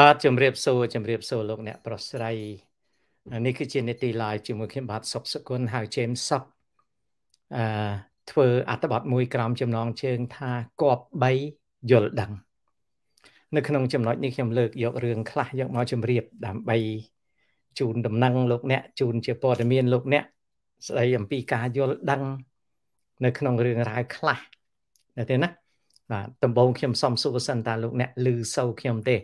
បាទជំរាបសួរជំរាបសួរលោកអ្នកប្រុសស្រីនេះគឺជានេតិ live ជាមួយខ្ញុំបាទសុកសុគន្ធហៅ James សុកអឺធ្វើអត្ថបទមួយក្រំចំណងជើងថាគប3យល់ដឹងនៅក្នុងចំណុចនេះខ្ញុំលើក យករឿងខ្លះយកមកជម្រាបដើម្បីជូនដំណឹងលោក អ្នក ជូនជាព័ត៌មានលោកអ្នក ស្ដីអំពីការយល់ដឹងនៅក្នុងរឿងរ៉ាវខ្លះនៅទេណាបាទដំបូងខ្ញុំសុំសួរសិនតាលោកអ្នកឮសូវខ្ញុំទេ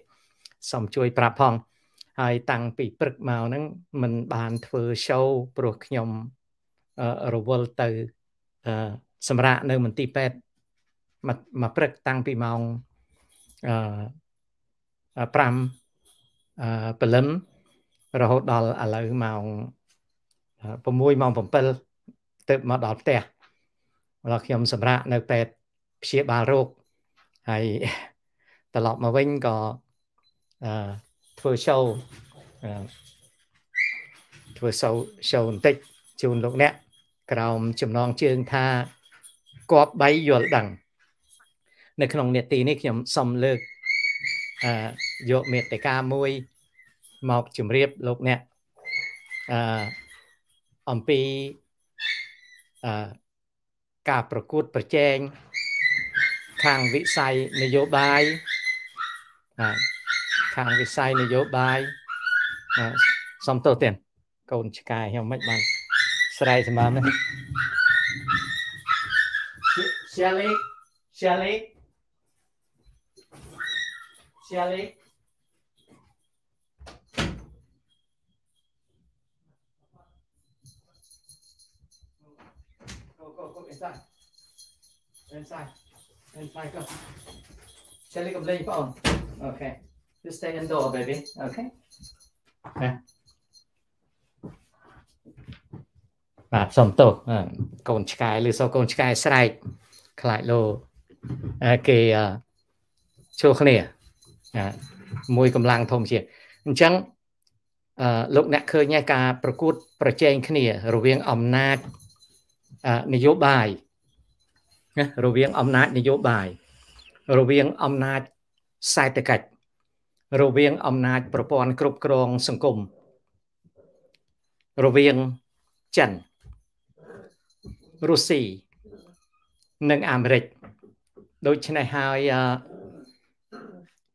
សូមជួយ ប្រាប់ផង ហើយ តាំងពីព្រឹកមកហ្នឹងมันបានធ្វើ show ព្រោះខ្ញុំរវល់ទៅសម្រាប់នៅមន្ទីរពេទ្យមកព្រឹកតាំងពីម៉ោងអឺ5ព្រលឹមរហូតដល់ឥឡូវម៉ោង6ម៉ោង7ទៅមកដល់ផ្ទះដល់ខ្ញុំសម្រាប់នៅពេទ្យព្យាបាលរោគហើយត្រឡប់មកវិញក៏ធ្វើ show ធ្វើ show show បន្តិចជូនលោកអ្នក ក្រោមចំណងជើងថាគប់បីយល់ដឹងនៅក្នុងនេតិនេះខ្ញុំសូមលើកអឺយកមេតិកាមួយមកជម្រាបលោកអ្នកអឺអំពីអឺការប្រកួតប្រជែងខាងវិស័យនយោបាយអឺខាងវិស័យនយោបាយសំទោសទៀតកូនឆ្កែខ្ញុំមិនបានស្រែកសម្បើមនេះ Shelly Shelly Shelly អេនសាយអេនសាយក៏ចេះលេងកំលេងបងអូខេ Just stay indoor, baby. Okay. Yeah. បាទសុំទោសកូនឆ្កែឬសូកូនឆ្កែស្រែកខ្លាចលោគេជួគ្នា មួយកម្លាំងធំជាអញ្ចឹងលោកអ្នកឃើញឯការប្រកួតប្រជែងគ្នា រវាងអំណាចនយោបាយរវាងអំណាចនយោបាយរវាងអំណាចសេដ្ឋកិច្ចរវាងអំណាចប្រព័ន្ធគ្រប់គ្រងសង្គមរវាងចិនរុស្ស៊ីនិងអាមេរិកដូច្នេះហើយ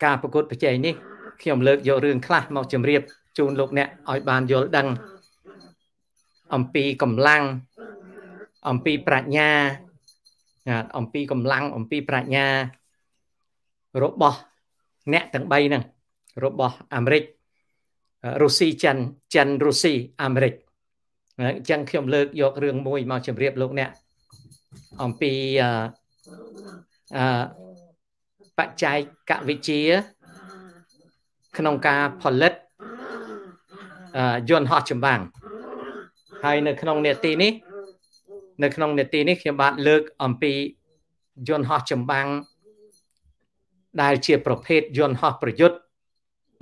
ការប្រកួតប្រជែងនេះ ខ្ញុំលើកយករឿងខ្លះមកជម្រាប ជូនលោកអ្នកឲ្យបានយល់ដឹងអំពីកម្លាំងអំពីប្រាជ្ញាអំពីកម្លាំងអំពីប្រាជ្ញារបស់ អ្នកទាំង3ហ្នឹងរបស់អាមេរិករុស្ស៊ីចិនចិនរុស្ស៊ីអាមេរិកអញ្ចឹងខ្ញុំលើក យករឿងមួយមកជម្រាបលោកអ្នកអំពីអឺបច្ចេកវិទ្យាក្នុងការផលិតយន្តហោះចម្បាំងហើយនៅ ក្នុងនេតិនេះ នៅក្នុងនេតិនេះខ្ញុំបាទលើក អំពីយន្តហោះចម្បាំងដែល ជាប្រភេទយន្តហោះប្រយុទ្ធ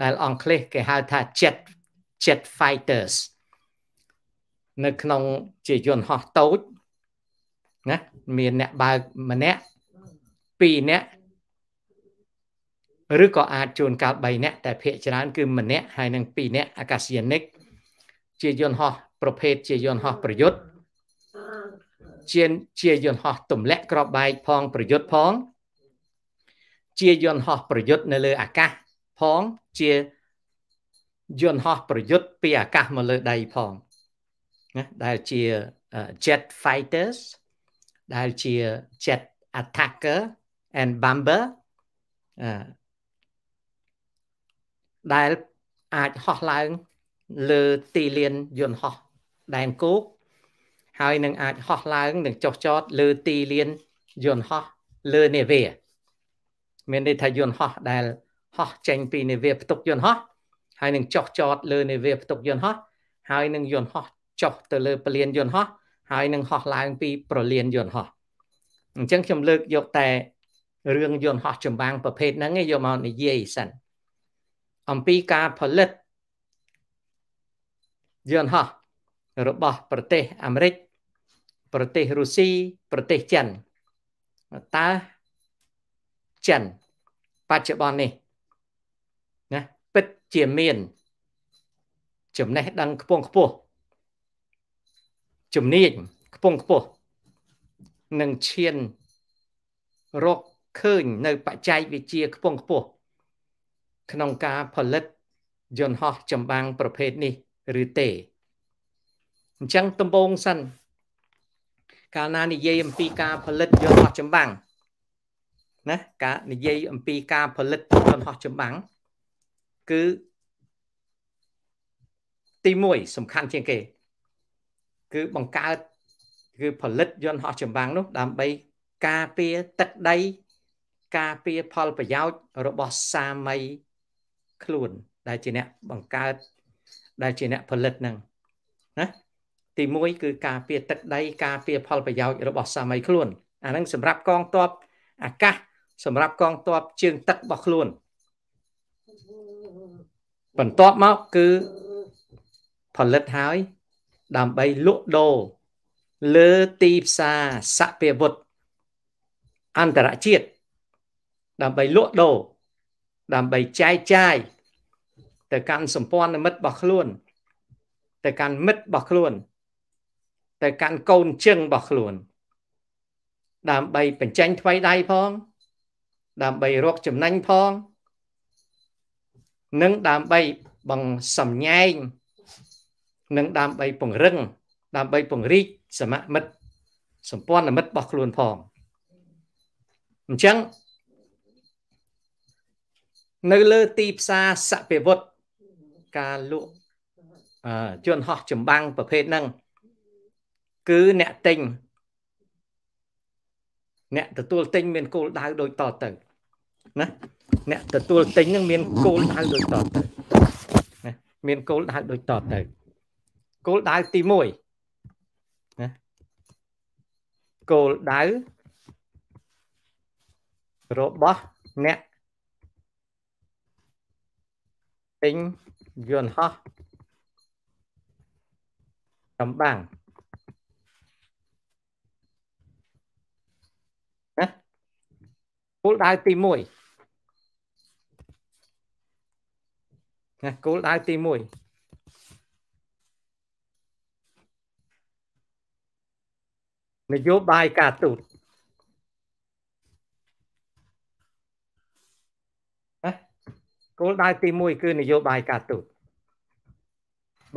ដែលអង់គ្លេសគេហៅថា jet jet fighters នៅក្នុងជាយន្តហោះតូចណាមានអ្នកបើកម្នាក់2នាក់ឬក៏អាចជួនកាល3នាក់តែភាគច្រើនគឺម្នាក់ហើយនឹង2នាក់អាកាសយានិកជាយន្តហោះ ប្រភេទជាយន្តហោះប្រយុទ្ធជាជាយន្តហោះទម្លាក់ក្របបែកផងប្រយុទ្ធផងជាយន្តហោះប្រយុទ្ធនៅលើអាកាសផងជាយន្តហោះប្រយុទ្ធពីអាកាសមកលើដីផងណាដែលជា jet fighters ដែលជា jet attacker and bomber ដែលអាចហោះឡើង លើទីលានយន្តហោះដែនគោកហើយនឹងអាចហោះឡើងនិងចុះចតលើទីលានយន្តហោះលើនាវា មានន័យថាយន្តហោះដែលហោះចេញពីនាវាផ្ទុកយន្តហោះហើយនឹងចុះចតលើនាវាផ្ទុកយន្តហោះហើយនឹងយន្តហោះចុះទៅលើពលានយន្តហោះហើយនឹងហោះឡើង ពី ប្រលានយន្តហោះអញ្ចឹងខ្ញុំលើកយកតែរឿងយន្តហោះចម្បាំងប្រភេទហ្នឹងឯងយកមកនិយាយសិនអំពីការផលិតយន្តហោះរបស់ ប្រទេសអាមេរិកប្រទេសរុស្ស៊ីប្រទេសចិនតើចិនបច្ចុប្បន្ននេះជាមានចំណេះដឹងខ្ពង់ខ្ពស់ជំនាញខ្ពង់ខ្ពស់និងឈានរកឃើញនៅបច្ចេកវិទ្យាខ្ពង់ខ្ពស់ក្នុងការផលិតយន្តហោះចម្បាំងប្រភេទនេះ ឬទេអញ្ចឹងដំបូងសិនកាលណានិយាយអំពីការផលិត យន្តហោះចម្បាំងណាការនិយាយអំពីការផលិតយន្តហោះចម្បាំងគឺទី1សំខាន់ជាងគេ គឺបង្កើត គឺផលិតយន្តហោះចម្បាំងនោះដើម្បី ការពារទឹកដី ការពារផលប្រយោជន៍របស់សាមីខ្លួន ដែលជាអ្នកបង្កើតដែលជាអ្នកផលិតនឹងណាទី1គឺការពារទឹកដីការពារផលប្រយោជន៍របស់សាមីខ្លួនអានឹងសម្រាប់កងទ័ពអាកាសសម្រាប់កងទ័ពជើងទឹករបស់ខ្លួនបន្ទាប់មកគឺផលិតហើយ ដើម្បីលក់ដូរលើទីផ្សារសពាវុធអន្តរជាតិដើម្បីលក់ដូរដើម្បីចែកចាយ ទៅកាន់សម្ព័ន្ធមិត្តរបស់ខ្លួន ទៅកាន់មិត្តរបស់ខ្លួនទៅកាន់កូនជឹងរបស់ខ្លួន ដើម្បីបញ្ចេញថ្មីដៃផង ដើម្បីរកចំណេញផងនិងដើម្បីបង្សំញែងនិងដើម្បីពង្រឹងដើម្បីពង្រីក សមមិត្តសម្ព័ន្ធមិត្តរបស់ខ្លួនផងអញ្ចឹងនៅលើទីផ្សារសពាវុធការលក់ជនហោះចម្បាំងប្រភេទហ្នឹង គឺអ្នកទិញអ្នកទទួលទិញមានគោលដៅដូចតទៅណាអ្នកទទួលទិញនឹងមានគោលដៅដូចតទៅណាមានគោលដៅដូចតទៅគោលដៅទី1ណាគោលដៅរបស់អ្នកទិញយន្តហោះកំបាំងណាគោលដៅទី1ណាគោលដៅទី1នយោបាយការទូតណាគោលដៅទី1គឺនយោបាយការទូត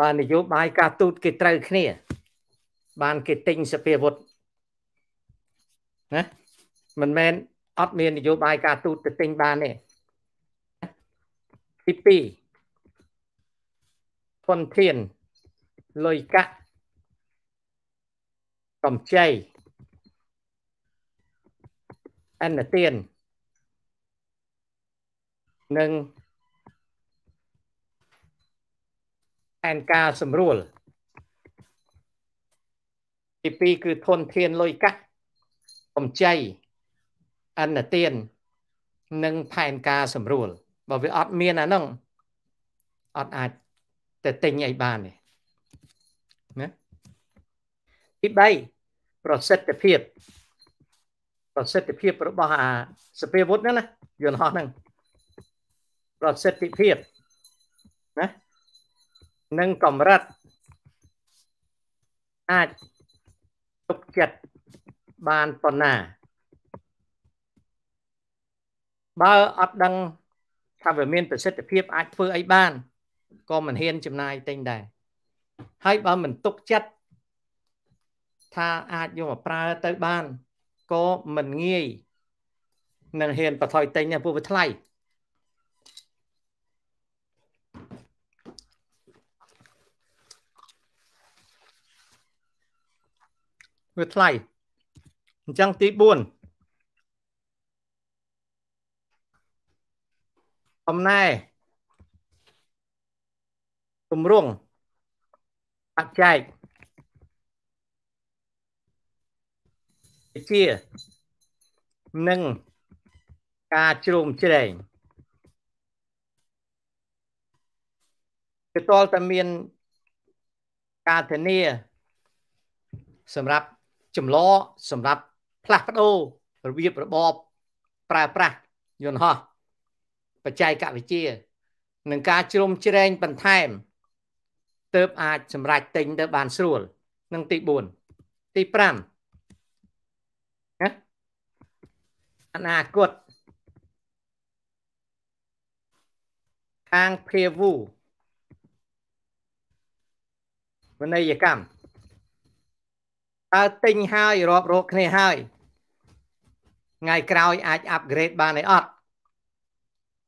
បាននយោបាយការទូតគេត្រូវគ្នា បានគេទិញសភាវុធណាមិនមែនអត់មាននយោបាយការទូតទៅទិញបានទេទី2ធនធានលុយកាក់កម្ចីអន្តទាននិងអនការសម្រួលទី2គឺធនធានលុយកាក់កម្ចីអន្តទាននិងផែនការ សម្រួលបើវាអត់មានអាហ្នឹងអត់អាចទៅទិញអីបានទេណាទី3ប្រសិទ្ធភាពប្រសិទ្ធភាពរបស់អាសភាវុធហ្នឹងណាយន្តហោះហ្នឹងប្រសិទ្ធភាពណានិងកម្រិតអាចទុកចិត្តបានប៉ុណ្ណាបើអត់ដឹងថាវាមាន ប្រសិទ្ធភាព អាចធ្វើអីបានក៏មិនហ៊ានចំណាយទិញដែរហើយបើមិនទុកចិត្តថាអាចយកមកប្រើទៅបានក៏មិនងាយនឹងហ៊ានបន្ថយទិញព្រោះវាថ្លៃវាថ្លៃអញ្ចឹងទី4អំណែគម្រងអត់ចែកជានិងការជ្រោមជ្រែងគឺតលតែមានការធានាសម្រាប់ចម្លងសម្រាប់ផ្លាស់ប្ដូររបៀបរបបប្រើប្រាស់យន្តហោះបច្ចេកវិទ្យានិងការជ្រោមជ្រែងបន្ថែមទៅអាចសម្រេចទិញទៅបានស្រួលនឹងទី4ទី5ណាអនាគតខាងភាវូវណិយកម្មតើទិញហើយរាប់រកគ្នាហើយថ្ងៃក្រោយអាចអាប់ក្រេតបានឯអត់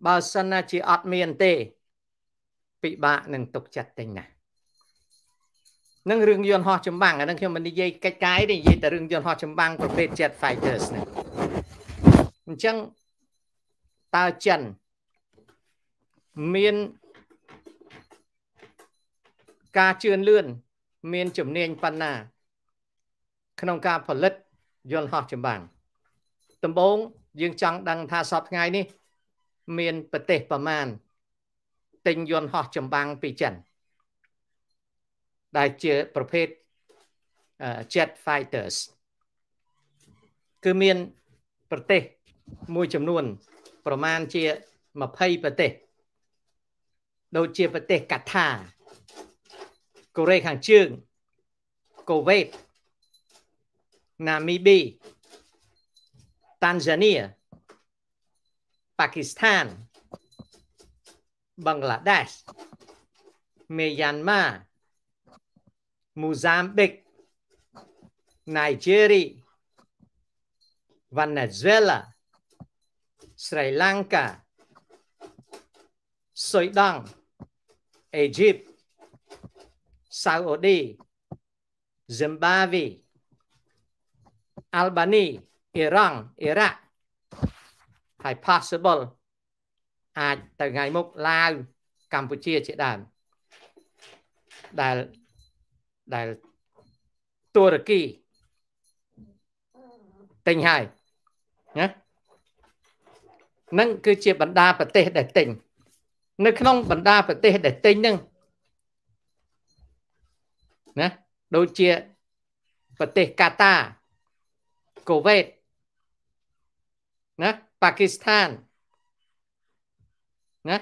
បើសិនណាជាអត់មានទេពិបាកនឹងទុកចិត្តទិញណានឹងរឿងយន្តហោះចម្បាំងអានឹងខ្ញុំមិននិយាយកិច្ចការទេនិយាយតែរឿងយន្តហោះចម្បាំងប្រភេទ Jet Fighters ហ្នឹងអញ្ចឹងតើចិនមានការជឿនលឿនមានជំនាញប៉ុណ្ណា ក្នុងការផលិតយន្តហោះចម្បាំងដំបូងយើងចង់ដឹងថាសប្តាហ៍ថ្ងៃនេះ មានប្រទេសប្រមាណទិញយន្តហោះចម្បាំងពីចិនដែលជាប្រភេទ jet fighters គឺមានប្រទេសមួយចំនួន ប្រមាណជា20ប្រទេស ដូចជាប្រទេសកាថាកូរ៉េខាងជើងកូវេតណាមីប៊ីតាន់ហ្សានីប៉ាគីស្ថានបង់ក្លាដេសមេយ៉ាន់ម៉ា Mozambique, Nigeria, Venezuela, Sri Lanka, Sudan, Egypt, Saudi, Zimbabwe, Albania, Iran, Iraq. Hay possible. À, từ ngày mốt Lào, Campuchia chị đàn. Đà ដែលទួរគីទិញហើយណានឹងគឺជាបណ្ដាប្រទេសដែលទិញនៅក្នុងបណ្ដាប្រទេសដែលទិញហ្នឹងណាដូចជាប្រទេសកាតាកូវេតណាប៉ាគីស្ថានណា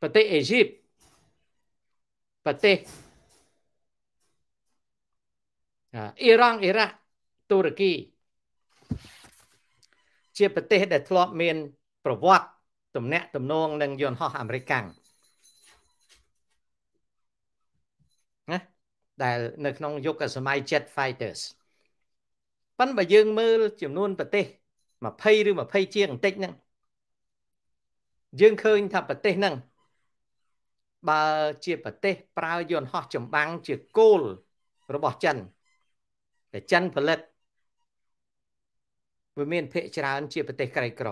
ប្រទេសអេស៊ីបប្រទេសអ៊ីរ៉ង់អ៊ីរ៉ាក់ទូរគីជាប្រទេស ដែលធ្លាប់មាន ប្រវត្តិទំនាក់ទំនងនឹងយន្តហោះអាមេរិកកាំងណាដែល នៅក្នុងយុគសម័យ Jet Fighters ប៉ិនបើយើងមើលចំនួនប្រទេស20ឬ20ជាងបន្តិចហ្នឹងយើងឃើញថាប្រទេសហ្នឹងបើជាប្រទេស ប្រើយន្តហោះចម្បាំងជាគោលរបស់ចិនតែចិនផលិតវាមានភាគច្រើន ជាប្រទេស ក្រីក្រ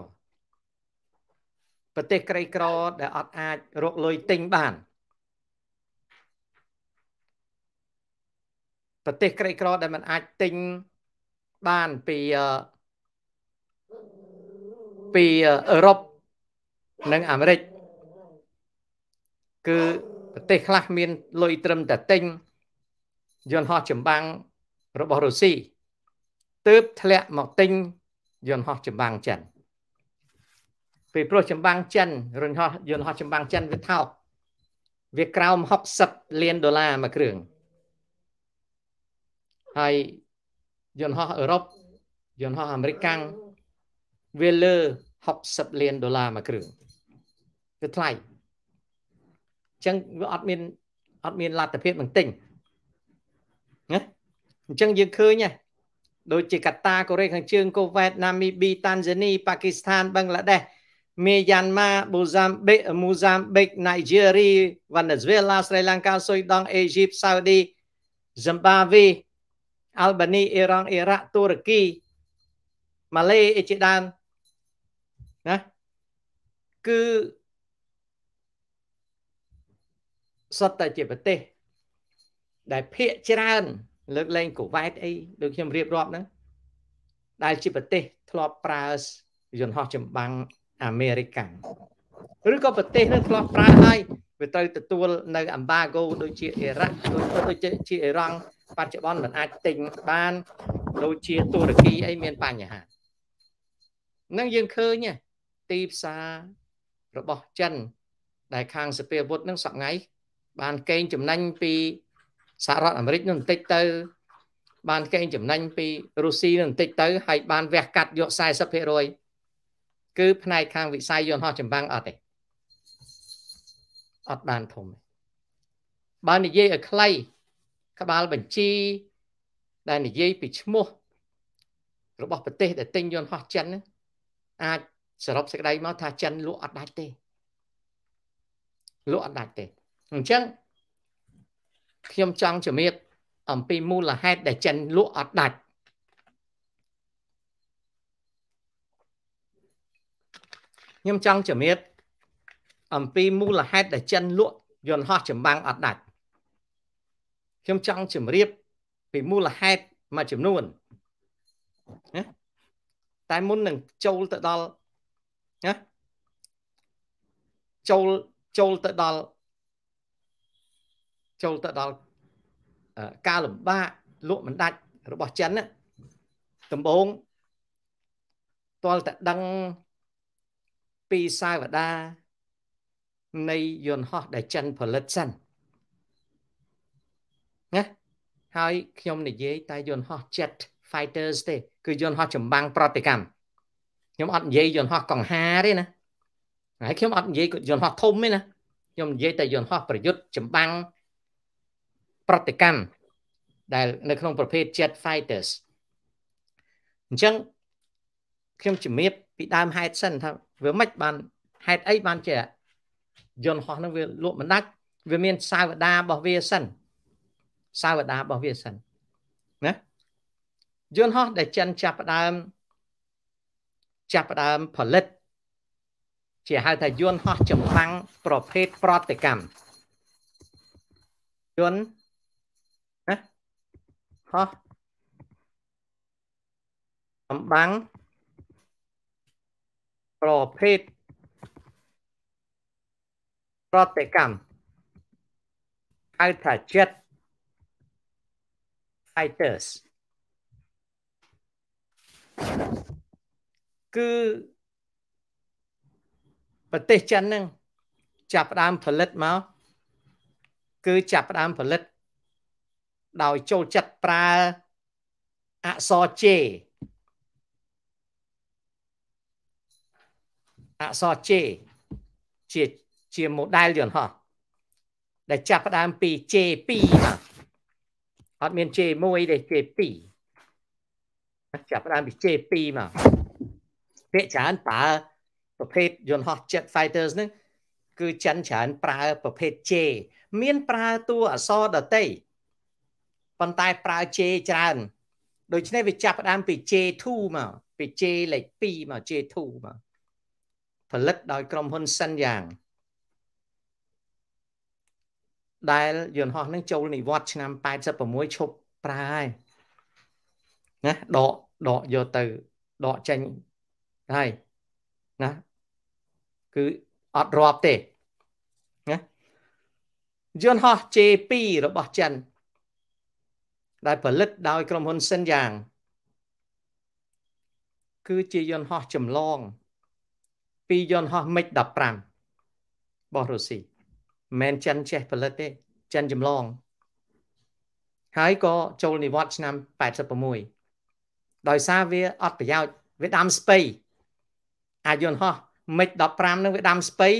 ប្រទេសក្រីក្រដែលអត់អាចរកលុយទិញបានប្រទេសក្រីក្រដែលมันអាចទិញបានពីពីអឺរ៉ុបនិងអាមេរិកគឺប្រទេសខ្លះមានលុយត្រឹមតែទិញយន្តហោះចម្បាំងរបស់រុស្ស៊ីទើបធ្លាក់មកទិញយន្តហោះចម្បាំងចិនពីព្រោះចម្បាំងចិនរញហោះយន្តហោះចម្បាំងចិនវាថោកវាក្រោម60លានដុល្លារមួយគ្រឿងហើយយន្តហោះអឺរ៉ុបយន្តហោះអាមេរិកកាំងវាលើ60លានដុល្លារមួយគ្រឿងវាថ្លៃចឹងវាអត់មានអត់មានលទ្ធភាពនឹងទិញណាអញ្ចឹងយើងឃើញហ៎ដូចជាកាតាកូរ៉េខាងជើងកូវ៉េតណាមីប៊ីតាន់ហ្សានីប៉ាគីស្ថានបង់ក្លាដេសមីយ៉ាន់ម៉ាប៊ូសាំបេមូសាំបេកណៃជីរីវ៉ានេស៊ុយអេឡាស្រីលង្កាស៊ុយដង់អេជីបសាអូឌីហ្សំបាវីអាល់បានីអ៊ីរ៉ង់អ៊ីរ៉ាក់តូរគីម៉ាឡេអ៊ីជាដើមណាគឺសុទ្ធតែជាប្រទេសដែលភាកច្រើនលើកលែងកូវ៉ែតអីដូចខ្ញុំរៀបរាប់ហ្នឹងដែលជាប្រទេស ធ្លាប់ប្រើយន្តហោះចម្បាំងអាមេរិកឬក៏ប្រទេសនឹងធ្លាប់ប្រើហើយវាត្រូវទទួលនៅអាំបាហ្គោដូចជាអ៊ីរ៉ាក់ដូចជាអ៊ីរ៉ង់បច្ចុប្បន្នមិនអាចទិញបានដូចជាទូរគីអីមានបញ្ហានឹងយើងឃើញទីផ្សាររបស់ចិន ដែលខាងសពាវុធនឹងសក់ថ្ងៃបានកេងចំណេញពីសហរដ្ឋអាមេរិកនោះបន្តិចទៅ បានកេងចំណេញពីរុស្ស៊ីនោះបន្តិចទៅហើយបានវះកាត់យក40%គឺផ្នែកខាងវិស័យយន្តហោះចម្បាំងអត់ទេអត់បានធំទេបើនិយាយឲ្យខ្លីក្បាលបញ្ជីដែលនិយាយពីឈ្មោះរបស់ប្រទេសដែលទិញយន្តហោះចិន អាចសរុបសេចក្តីមកថាចិនលក់អត់ដាច់ទេលក់អត់ដាច់ទេអញ្ចឹងខ្ញុំចង់ជំរាបអំពីមូលហេតុដែលចិនលក់អត់ដាច់ខ្ញុំចង់ជំរាបអំពីមូលហេតុដែលចិនលក់យន្តហោះចម្បាំងអត់ដាច់ខ្ញុំចង់ជំរាបពីមូលហេតុមួយចំនួនណាតែមុននឹងចូលទៅដល់ណាចូលចូលទៅដល់ចូលទៅដល់ការលំបាកលក់មិនដាច់របស់ចិនដំបូងទាល់តែដឹងពីសាវតានៃយន្តហោះដែលចិនផលិតសិនណាហើយខ្ញុំនិយាយតែយន្តហោះ Jet Fighters ទេគឺយន្តហោះចម្បាំងប្រតិកម្មខ្ញុំអត់និយាយយន្តហោះកង្ហាទេណាហើយខ្ញុំអត់និយាយយន្តហោះធំទេណាខ្ញុំនិយាយតែយន្តហោះប្រយុទ្ធចម្បាំងប្រតិកម្មដែលនៅក្នុង ប្រភេទ jet fighters អញ្ចឹងខ្ញុំជំរាបពីដើមហេតុសិនថាវាមិនបានហេតុអីបានជាយន្តហោះនឹងវាលក់មិនដាច់វាមានសាវតារបស់វាសិនសាវតារបស់វាសិនណាយន្តហោះដែលចិនចាប់ផ្ដើមចាប់ផ្ដើមផលិត ជាហៅថាយន្តហោះចម្បាំងប្រភេទប្រតិកម្មយន្តហោះកំបាំងប្រភេទប្រតិកម្មហៅថាចិត្ត fighters គឺប្រទេសចិនហ្នឹងចាប់ផ្ដើមផលិតមកគឺចាប់ផ្ដើមផលិតដោយចូលចិត្តប្រើអក្សរជេអក្សរជេ ជាជា model យន្តហោះដែលចាប់ផ្ដើមពី J2 បាទអត់មាន J1 ទេ J2 ចាប់ផ្ដើមពី J2 មកពាក្យច្រើនប្រើប្រភេទយន្តហោះ Jet Fighters ហ្នឹងគឺចិនច្រើនប្រើប្រភេទ J មានប្រើតួអក្សរដតីប៉ុន្តែប្រើ J ច្រើនដូច្នេះវាចាប់ផ្ដើមពី J2 មកពី J លេខ2មក J2 មកផលិតដោយក្រុមហ៊ុនសិនយ៉ាងដែលយន្តហោះនឹងចូលនិវត្តឆ្នាំ86ឈប់ប្រើហើយណាដកដកយកទៅដកចេញហើយណាគឺអត់រាប់ទេណាយន្តហោះ J2 របស់ចិនដែលផលិតដោយក្រុមហ៊ុនសិនយ៉ាងគឺជាយន្តហោះចម្លង ពីយន្តហោះ MiG 15របស់រុស្ស៊ីមិនចិនចេះផលិតទេ ចិនចម្លងហើយក៏ចូលនិវត្តឆ្នាំ86ដោយសារវាអត់ប្រយោជន៍វាដាំស្ពៃអាយន្តហោះ MiG 15នឹងវាដាំស្ពៃ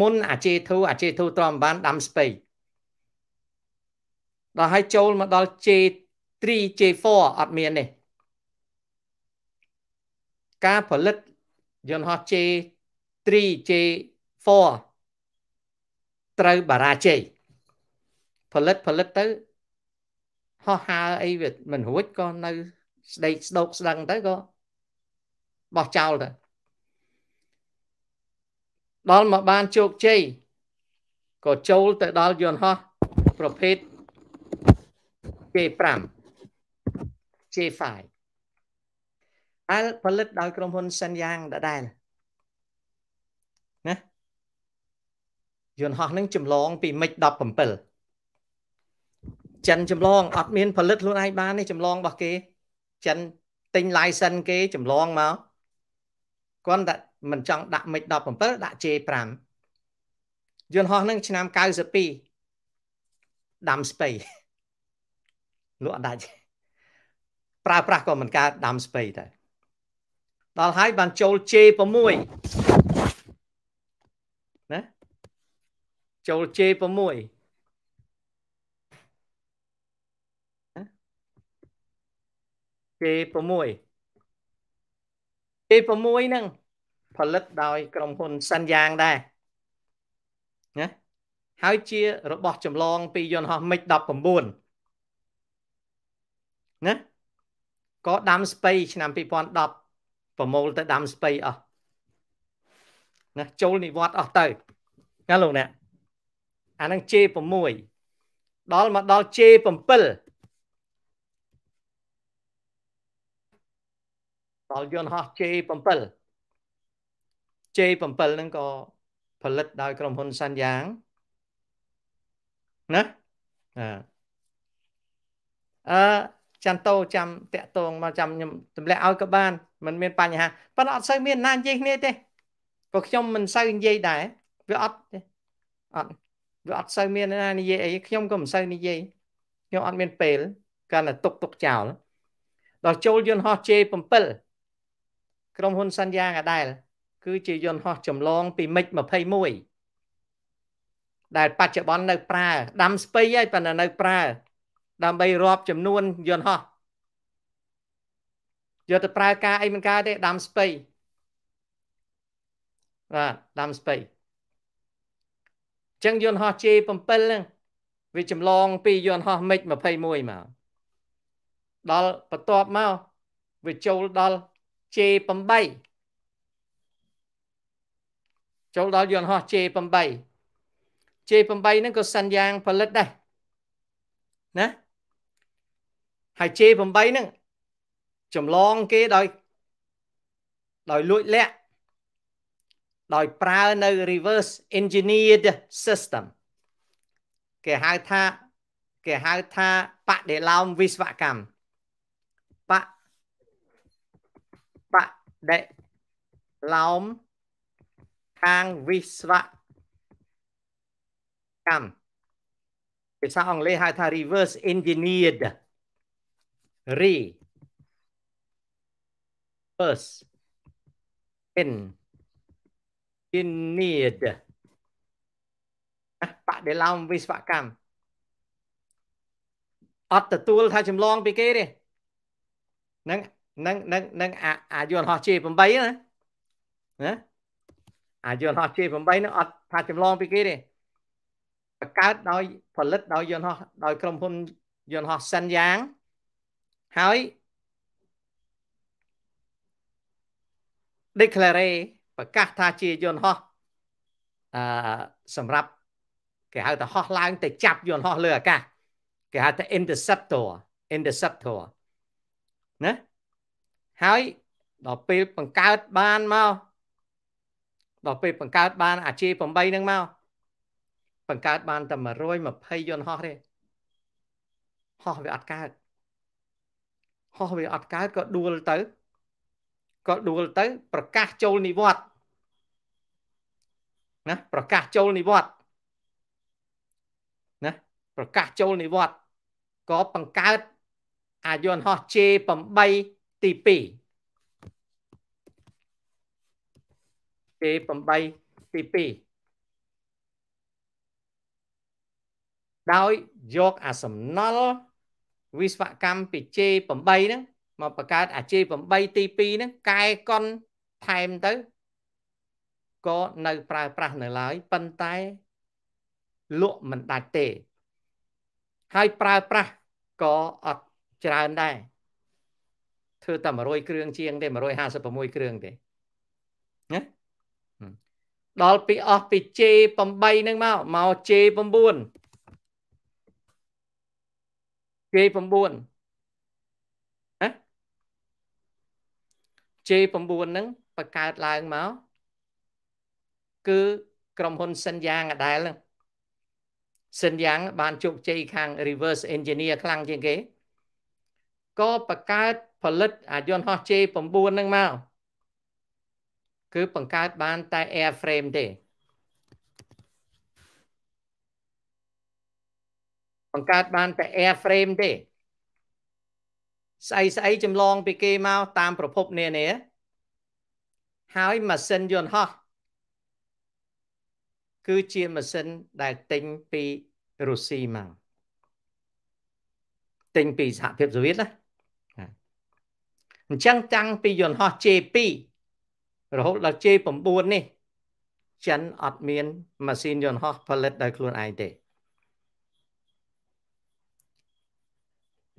មុន អាជេធូអាជេធូទ្រាំបានដាំស្ពៃដល់ឲ្យចូលមកដល់ J3 J4 អត់មានទេការផលិតយន្តហោះ J3 J4 ត្រូវបារាជ័យផលិតផលិតទៅហោះហើរអីវាមិនរួចក៏នៅ ស្ដេកស្ដោក ស្ដឹងទៅក៏បោះចោលទៅ ដល់មកបានជោគជ័យក៏ចូលទៅដល់យន្តហោះប្រភេទ J5 J5 ដែលផលិតដោយ ក្រុមហ៊ុនសិនយ៉ាងដដែលណាយន្តហោះនឹងចម្លង ពីមិច17ចិនចម្លងអត់មានផលិតខ្លួនឯងបានទេចម្លងរបស់គេចិនទិញ license គេចម្លងមកគាត់តែមិនចង់ដាក់មិច17ដាក់ J5 យន្តហោះនឹងឆ្នាំ92ដាំស្ពៃលក់ដាច់ប្រើប្រាស់ក៏មិនកើតដាំស្ពៃដែរដល់ហើយបានចូល J6 ណាចូល J6 J6 J6 ហ្នឹងផលិតដោយ ក្រុមហ៊ុនសាន់យ៉ាងដែរណាហើយជារបស់ចម្លង ពីយន្តហោះ MiG 19ណាក៏ដាំស្ពៃឆ្នាំ2010ប្រមូលទៅដាំស្ពៃអស់ណាចូលនិវត្តអស់ទៅណាលោកអ្នកអានឹង J6 ដល់មកដល់ J7 ដល់យន្តហោះ J7 J7 ហ្នឹងក៏ផលិតដោយ ក្រុមហ៊ុនសាន់យ៉ាងណាអឺចន្ទោចាំតាក់តងមកចាំខ្ញុំទម្លាក់ឲ្យក៏បានមិនមានបញ្ហាប៉ុន្តែអត់សូវមានណានិយាយគ្នាទេព្រោះខ្ញុំមិនសូវនិយាយដែរវាអត់ទេអត់វាអត់សូវមានណានិយាយអីខ្ញុំក៏មិនសូវនិយាយខ្ញុំអត់មានពេល កាន់តែទុកទុកចោលដល់ចូលយន្តហោះ J7 ក្រុមហ៊ុនសាន់យ៉ាងអាដែល គឺជាយន្តហោះចម្លង ពីមិច21ដែលបច្ចុប្បន្ននៅ ប្រើដាំស្ពៃហើយប៉ុន្តែនៅប្រើដើម្បីរាប់ចំនួនយន្តហោះយកទៅប្រើការ អីមិនកើតទេដាំស្ពៃបាទដាំស្ពៃអញ្ចឹងយន្តហោះ J7 ហ្នឹងវាចម្លង ពីយន្តហោះ MiG 21មកដល់បន្ទាប់មកវាចូលដល់ J8 ចូលដល់យន្តហោះ J8 J8 ហ្នឹងក៏សញ្ញាផលិតដែរណាហើយ J8 ហ្នឹងចម្លងគេដោយដោយលួចលាក់ដោយប្រើនៅ reverse engineered system គេហៅថាគេហៅថាបដិឡោមវិស្វកម្មបបដិឡោមខាងវិស្វកម្មភាសាអង់គ្លេសហៅថា reverse engineered re bus pin engineered បដិឡោមវិស្វកម្មអត់ទទួលថាចម្លងពីគេទេនឹងនឹងនឹងនឹងអាយន្តហោះ J8 ណាណាអាយន្តហោះ J8 នឹងអត់ថាចម្លងពីគេទេបង្កើតដោយផលិតដោយយន្តហោះដោយក្រុមហ៊ុនយន្តហោះសិនយ៉ាងហើយ declare ប្រកាសថាជាយន្តហោះអឺសម្រាប់គេហៅថាហោះឡើងទៅចាប់យន្តហោះលើអាកាសគេហៅថា interceptor interceptor ណាហើយដល់ពេលបង្កើតបានមកដល់ពេលបង្កើតបាន អា J8 ហ្នឹងមកបង្កើតបានតែ120យន្តហោះទេហោះវាអត់កើតហោះវាអត់កើតក៏ដួលទៅក៏ដួលទៅ ប្រកាសចូលនិវត្តណាប្រកាសចូលនិវត្តណាប្រកាសចូលនិវត្តក៏បង្កើតអាយុហោះ J8 ទី2 J8 ទី2ដោយយកអាសំណល់វិស្វកម្មពី J8 ហ្នឹងមកបង្កើតអា J8 ទី2ហ្នឹងកែកុនថែមទៅក៏នៅប្រើប្រាស់នៅឡើយប៉ុន្តែលក់មិនដាច់ទេហើយប្រើប្រាស់ក៏អត់ច្រើនដែរធ្វើតែ100គ្រឿងជាង ទេ156គ្រឿងទេណាដល់ពីអស់ពី J8 ហ្នឹងមកមក J9 J9 ណា J9 ហ្នឹងបង្កើតឡើងមកគឺ ក្រុមហ៊ុនសិនយ៉ាងអដែលហ្នឹងសិនយ៉ាងបានជោគជ័យខាង reverse engineer ខ្លាំងជាងគេក៏បង្កើតផលិតអាយន្តហោះ J9 ហ្នឹងមកគឺបង្កើតបានតែ airframe ទេបង្កើតបានតែ airframe ទេស្អីស្អីចម្លងពីគេមកតាមប្រភពនានាហើយម៉ាស៊ីនយន្តហោះគឺជាម៉ាស៊ីនដែលទិញពីរុស្ស៊ីមកទិញពីសហភាពសូវៀតណាអញ្ចឹងតាំងពីយន្តហោះ J2 រហូតដល់ J9 នេះចិនអត់មានម៉ាស៊ីនយន្តហោះផលិតដោយខ្លួនឯងទេ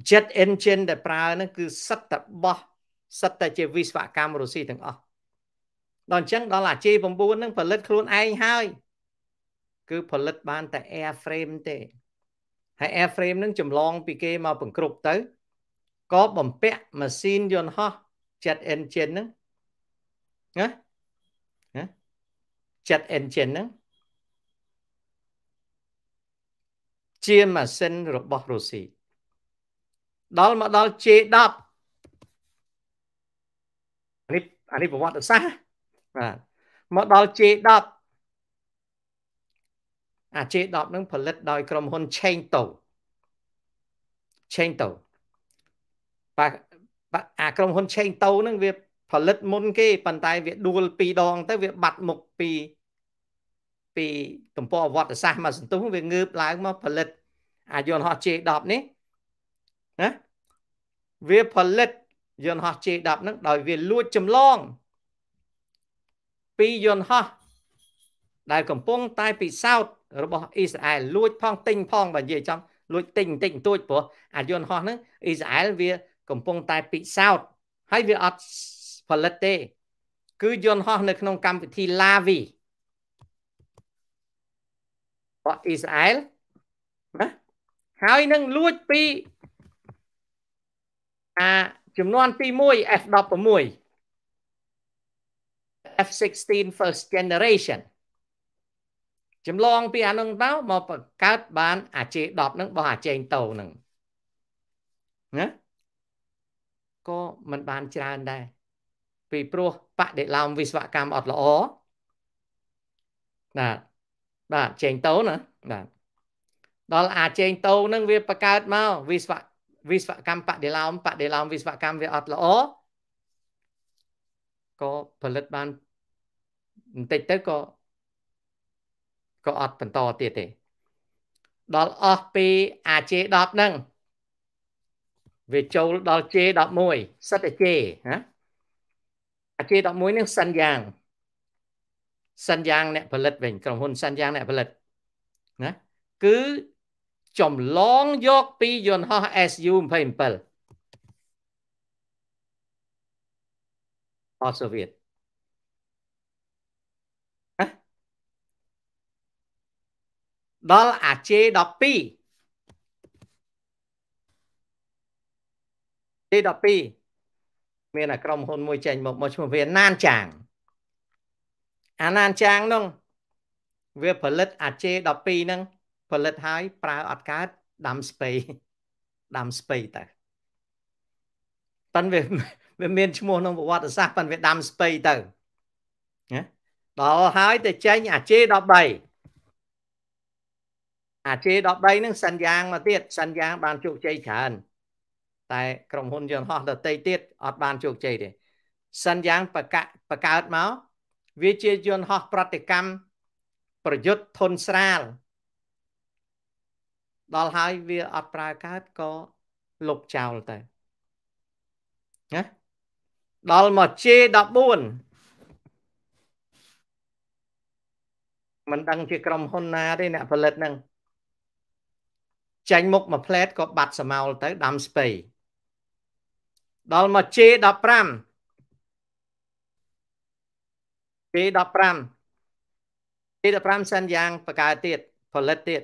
jet engine ដែលប្រើហ្នឹងគឺសិតតែបោះសិតតែជាវិស្វកម្មរុស្ស៊ីទាំងអស់ដល់អញ្ចឹងដល់អា J9 ហ្នឹងផលិតខ្លួនឯងហើយគឺផលិតបាន តែ airframe ទេ ហើយ airframe ហ្នឹងចម្លងពីគេមកបង្គ្រប់ទៅក៏បំពាក់ម៉ាស៊ីនយន្តហោះ jet engine ហ្នឹងណាណា jet engine ហ្នឹងជាម៉ាស៊ីនរបស់រុស្ស៊ីដល់មកដល់ J10 នេះអានេះប្រវត្តិសាស្ត្របាទមកដល់ J10 អា J10 នឹង ផលិត ដោយ ក្រុមហ៊ុន Chengtou Chengtou បាទអាក្រុមហ៊ុន Chengtou នឹងវាផលិតមុនគេប៉ុន្តែ វាដួលពីរដង ទៅវា បាត់មុខពីពីទំព័រវត្តសាស្ត្រមកសន្ទុះវាងើបឡើងមកផលិត អាយន្តហោះ J10 នេះណាវាផលិតយន្តហោះ J10 ហ្នឹង ដោយវាលួចចម្លង ពីយន្តហោះដែលកំពុងតែពិសោធន៍របស់អ៊ីស្រាអែលលួច ផងទិញផងបើនិយាយចំលួចទិញបន្តិចបន្តួចព្រោះអាយន្តហោះហ្នឹងអ៊ីស្រាអែលវា កំពុងតែពិសោធន៍ហើយវាអត់ផលិតទេ គឺយន្តហោះនៅក្នុង កម្មវិធី Lavi របស់អ៊ីស្រាអែលណាហើយនឹងលួចពីអាចំនួនទី1 F16 F16 first generation ចម្លងពីអានឹងទៅមកបង្កើតបានអាជេ10ហ្នឹងរបស់អាចេងតោហ្នឹងណាក៏มันបានច្រើនដែរពីព្រោះបដិឡោមវិស្វកម្មអត់ល្អបាទបាទចេងតោណាបាទដល់អាចេងតោនឹងវាបង្កើតមកវិស្វវិស្វកម្មបដិឡោមបដិឡោមវិស្វកម្មវាអត់ល្អក៏ផលិតបានបន្តិចទៅក៏ក៏អត់បន្តទៀតទេដល់អស់ពីអាជេ10ហ្នឹងវាចូលដល់ជេ11សិតជេណាអាជេ11ហ្នឹងសិនយ៉ាងសិនយ៉ាងអ្នកផលិតវិញ ក្រុមហ៊ុនសិនយ៉ាងអ្នកផលិតណាគឺចម្លងយកពីយន្តហោះ SU-27 អស់សូវៀតដល់អាជេ12ជេ12មានអាក្រុមហ៊ុនមួយចេញ មកមកឈ្មោះវាណានចាងអាណានចាងនោះវាផលិតអាជេ12ហ្នឹងផលិតហើយប្រើអត់កើតដាំស្ពៃដាំស្ពៃតើប៉ិនវាវាមានឈ្មោះក្នុងប្រវត្តិសាស្ត្រប៉ិនវាដាំស្ពៃទៅណាដល់ហើយទៅចេញអាជេ13អាជេ13ហ្នឹងសញ្ញាមកទៀតសញ្ញាបានជោគជ័យច្រើនតែក្រុមហ៊ុនយន្តហោះដតីទៀតអត់បានជោគជ័យទេសញ្ញាបកបកើតមកវាជាយន្តហោះប្រតិកម្មប្រយុទ្ធធនស្រាលដល់ហើយវាអត់ប្រើកើតក៏លុបចោលទៅណាដល់មកជេ14មិនដឹងជាក្រុមហ៊ុនណាទេអ្នកផលិតហ្នឹងចាញ់មុខមួយផ្លែតក៏បាត់សមោលទៅដាំស្ពៃដល់មកជេ15ជេ15ជេ15សន្យ៉ាងបកើទៀតផលិតទៀត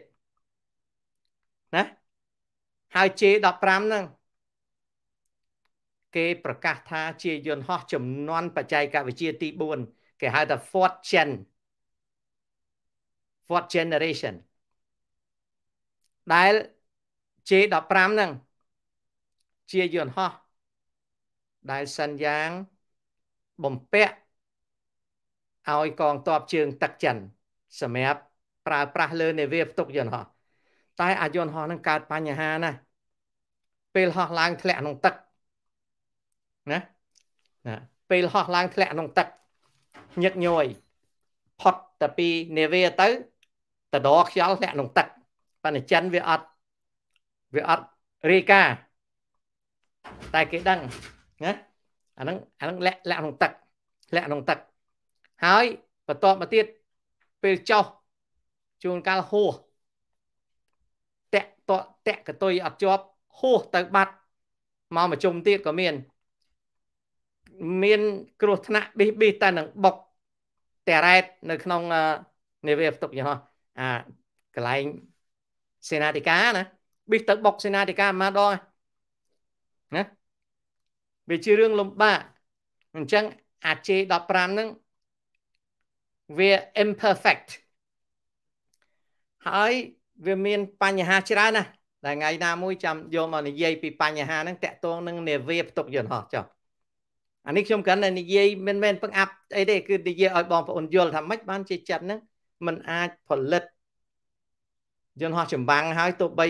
ហើយ J15 ហ្នឹងគេ ប្រកាសថាជាយន្តហោះចំនួនបច្ចេកវិទ្យាទី4គេហៅថា fourth gen fourth generation ដែល J15 ហ្នឹងជាយន្តហោះដែលសញ្យ៉ាងបំពាក់ឲ្យកងទ័ពជើងទឹកចិនសម្រាប់ប្រើប្រាស់លើនាវាផ្ទុកយន្តហោះតែអាយន្តហោះនឹងកើតបញ្ហាណាស់ពេលហោះឡើងធ្លាក់ក្នុងទឹកណាណាពេលហោះឡើងធ្លាក់ក្នុងទឹកញឹកញយផុតតែពីនាវាទៅតដខ្យល់ធ្លាក់ក្នុងទឹកប៉ិនចិនវាអត់វាអត់រាយការតែគេដឹងណាអាហ្នឹងអាហ្នឹងលាក់លាក់ក្នុងទឹកលាក់ក្នុងទឹកហើយបន្តមកទៀតពេលចោះជួនកាលហួសតាក់តតាក់កតុយអត់ជាប់ហួសទៅបាត់មកប្រជុំទៀតក៏មាន មាន គ្រោះថ្នាក់ប៊ីប៊ីតែនឹងបុកតារ៉ែតនៅក្នុងនាវាផ្ទុកយហោះអាកន្លែងសេនាធិការណាប៊ីទៅបុកសេនាធិការម្ដងណាវាជារឿងលំបាកអញ្ចឹងអា J15 ហ្នឹងវា imperfect ហើយវាមានបញ្ហាច្រើនណាស់ដែលថ្ងៃណាមួយចាំយកមកនិយាយពីបញ្ហាហ្នឹងតាក់ទងនឹងនាវាផ្ទុកយន្តហោះចុះអានេះខ្ញុំកាន់តែនិយាយមិនមែនពឹងអាប់អីទេគឺនិយាយឲ្យបងប្អូនយល់ថាម៉េចបានជាចិត្តហ្នឹងมันអាចផលិតយន្តហោះចម្បាំងហើយទោះបី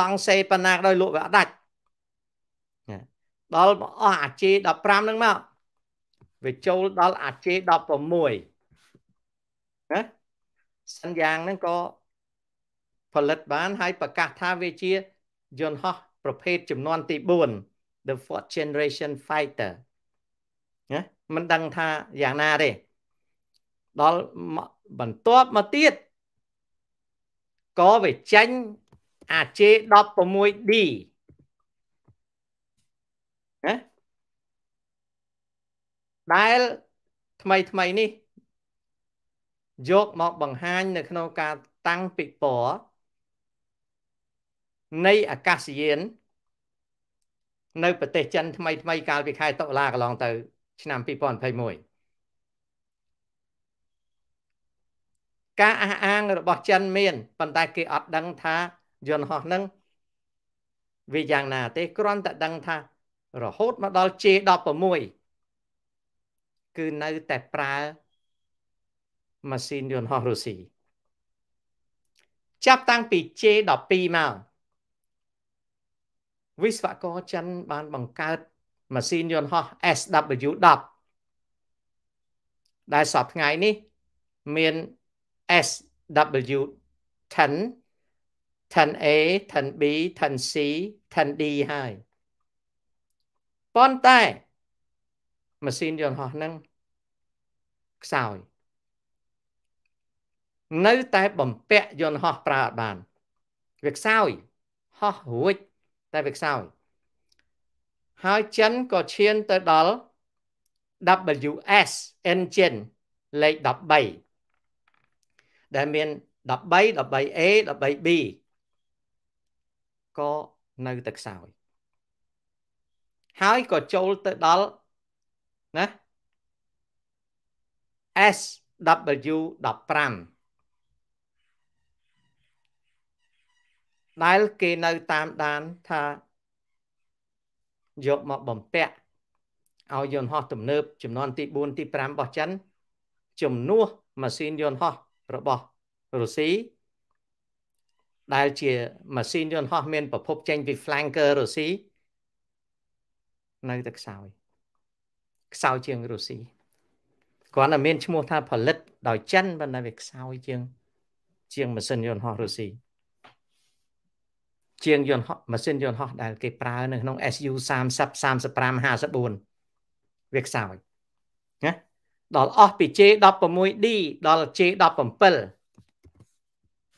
ឡង់សេប៉ុណ្ណាក៏ដោយលក់វាអត់ដាច់ដល់អស់អាជេ15ហ្នឹងមកវាចូលដល់អាជេ16ណាសិនយ៉ាងហ្នឹងក៏ផលិតបានហើយប្រកាសថាវាជា យន្តហោះប្រភេទចំនួនទី4 the fourth generation fighter ណាមិនដឹងថាយ៉ាងណាទេដល់បន្ទាប់មកទៀតក៏វាចេញអា J16D ណាដែលថ្មីថ្មីនេះយកមកបង្ហាញនៅក្នុងការតាំងពិព័រណ៍នៃអាកាសយាននៅប្រទេសចិនថ្មីថ្មីកាលពីខែតុលាកន្លងទៅ ឆ្នាំ2021ការអះអាងរបស់ចិនមានប៉ុន្តែគេអត់ដឹងថាយន្តហោះនឹងវាយ៉ាងណាទេគ្រាន់តែដឹងថា រហូតមកដល់ J16 គឺនៅតែប្រើម៉ាស៊ីនយន្តហោះរុស្ស៊ីចាប់តាំងពី J12 មកវិស្វករចិនបានបង្កើតម៉ាស៊ីនយន្តហោះ SW10 ដែលសប្តាហ៍នេះមាន SW10 10A 10B 10C 10D ហើយប៉ុន្តែម៉ាស៊ីនយន្តហោះហ្នឹងខ្សោយ នៅតែបំពាក់យន្តហោះប្រើអត់បាន វាខ្សោយហោះរួចតែវាខ្សោយហើយចិនក៏ឈានទៅដល់ WS engine លេខ13ដែលមាន13 13A 13B ក៏នៅតែខ្សោយហើយក៏ចូលទៅដល់ណា SW15 ដែលគេនៅតាមដានថាយកមកបំពាក់ឲ្យយន្តហោះទំនើប ចំនួនទី4ទី5របស់ចិនជំនួសម៉ាស៊ីនយន្តហោះរបស់រុស្ស៊ីដែលជាម៉ាស៊ីនយន្តហោះមានប្រភពចេញពី flanker រុស្ស៊ីនៅតែខ្សោយខ្សោយជាងរុស្ស៊ីគ្រាន់តែមានឈ្មោះថាផលិត ដោយចិនប៉ុន្តែវាខ្សោយជាង ជាងម៉ាស៊ីនយន្តហោះរុស្ស៊ីជាងយន្តហោះម៉ាស៊ីនយន្តហោះដែលគេប្រើនៅក្នុង SU 30 35 54វាខ្សោយណាដល់អស់ពី J16D ដល់ J17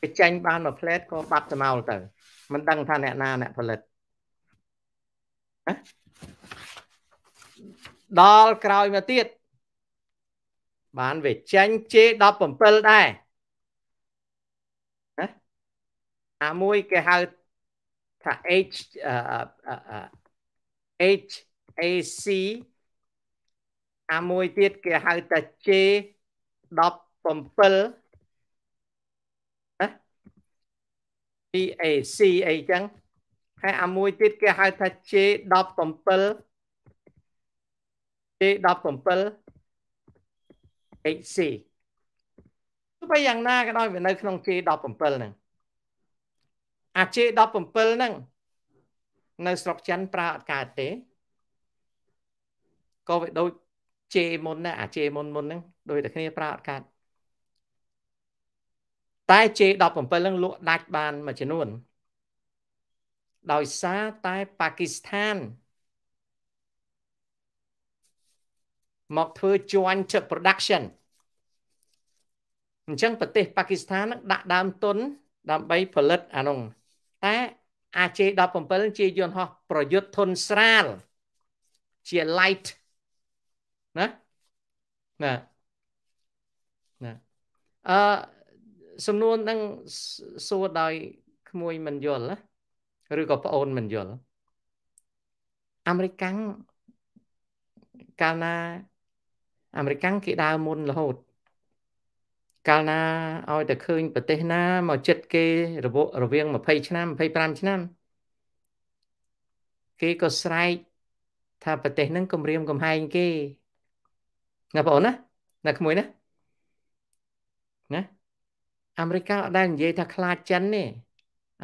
គេចាញ់បានមួយផ្លែតក៏បាត់ស្មោលទៅមិនដឹងថាអ្នកណាអ្នកផលិតណាដល់ក្រោយមកទៀតបានវាចាញ់ J17 ដែរណាអាមួយគេហៅថា H H A C អាមួយទៀតគេហៅថា J 17 PAC អីចឹងហើយអាមួយទៀតគេហៅថា J17 J17 HC ទោះបីយ៉ាងណាក៏ដោយវានៅក្នុង J17 ហ្នឹងអាចេ17ហ្នឹងនៅស្រុកច័ន្ទប្រើអត់កើតទេក៏វាដូចជេមុនណាអាជេមុនមុនហ្នឹងដូចតែគ្នា ប្រើអត់កើតតែជេ17ហ្នឹងលក់ដាច់បានមួយចំនួនដោយសារតែប៉ាគីស្ថានមកធ្វើ joint production អញ្ចឹងប្រទេសប៉ាគីស្ថាននឹងដាក់ដើមទុនដើម្បីផលិតអានោះតែអា J17 ជាយន្តហោះប្រយុទ្ធធុនស្រាលជា light ណាណាណាអឺសំណួរនឹងសួរដោយក្មួយមិនយល់ណាឬក៏ប្អូនមិនយល់អាមេរិកាំងកាលណាអាមេរិកាំងគេដើរមុនរហូតកាលណាឲ្យតែឃើញប្រទេសណាមកចិត្តគេរវរវាង20ឆ្នាំ25ឆ្នាំគេក៏ស្រែកថាប្រទេសហ្នឹងគំរាមកំហែងគេ ណាបងអូនណាណាក្មួយណាណាអាមេរិកអត់ដែលនិយាយថាខ្លាចចិនទេ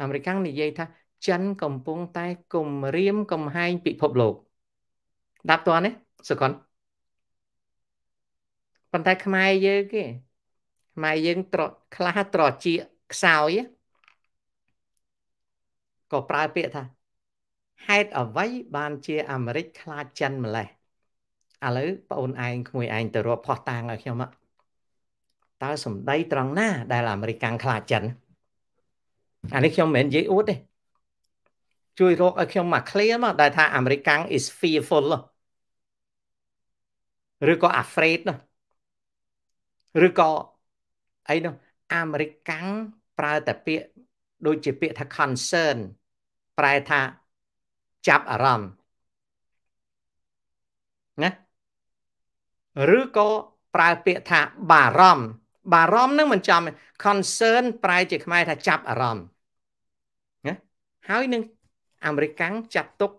អាមេរិកនិយាយថា ចិន កំពុងតែគំរាម កំហែងពិភពលោកដាប់តន់ទេសកុនប៉ុន្តែខ្មែរយើងគេខ្មែរយើងត្រខ្លះត្រជាខ្សោយក៏ប្រើពាក្យថាហេតុអ្វីបានជាអាមេរិកខ្លាចចិនម្លេះឥឡូវប្អូនឯងក្មួយឯងទៅរាប់ផោះតាំងឲ្យខ្ញុំតើសម្ដីត្រង់ណាដែលអាមេរិកកាំងខ្លាចចិនអានេះខ្ញុំមិនមែននិយាយអួតទេ ជួយរកឲ្យខ្ញុំមក clear មកដែលថាអាមេរិកកាំង is fearful ឬក៏ afraid ឬក៏អីនោះអាមេរិកាំងប្រើតែពាក្យដូចជាពាក្យថា concern ប្រែថាចាប់អារម្មណ៍ណាឬក៏ប្រើពាក្យថាបារម្ភបារម្ភនឹងមិនចំ concern ប្រែជាខ្មែរថាចាប់អារម្មណ៍ណាហើយនឹងអាមេរិកាំងចាត់ទុក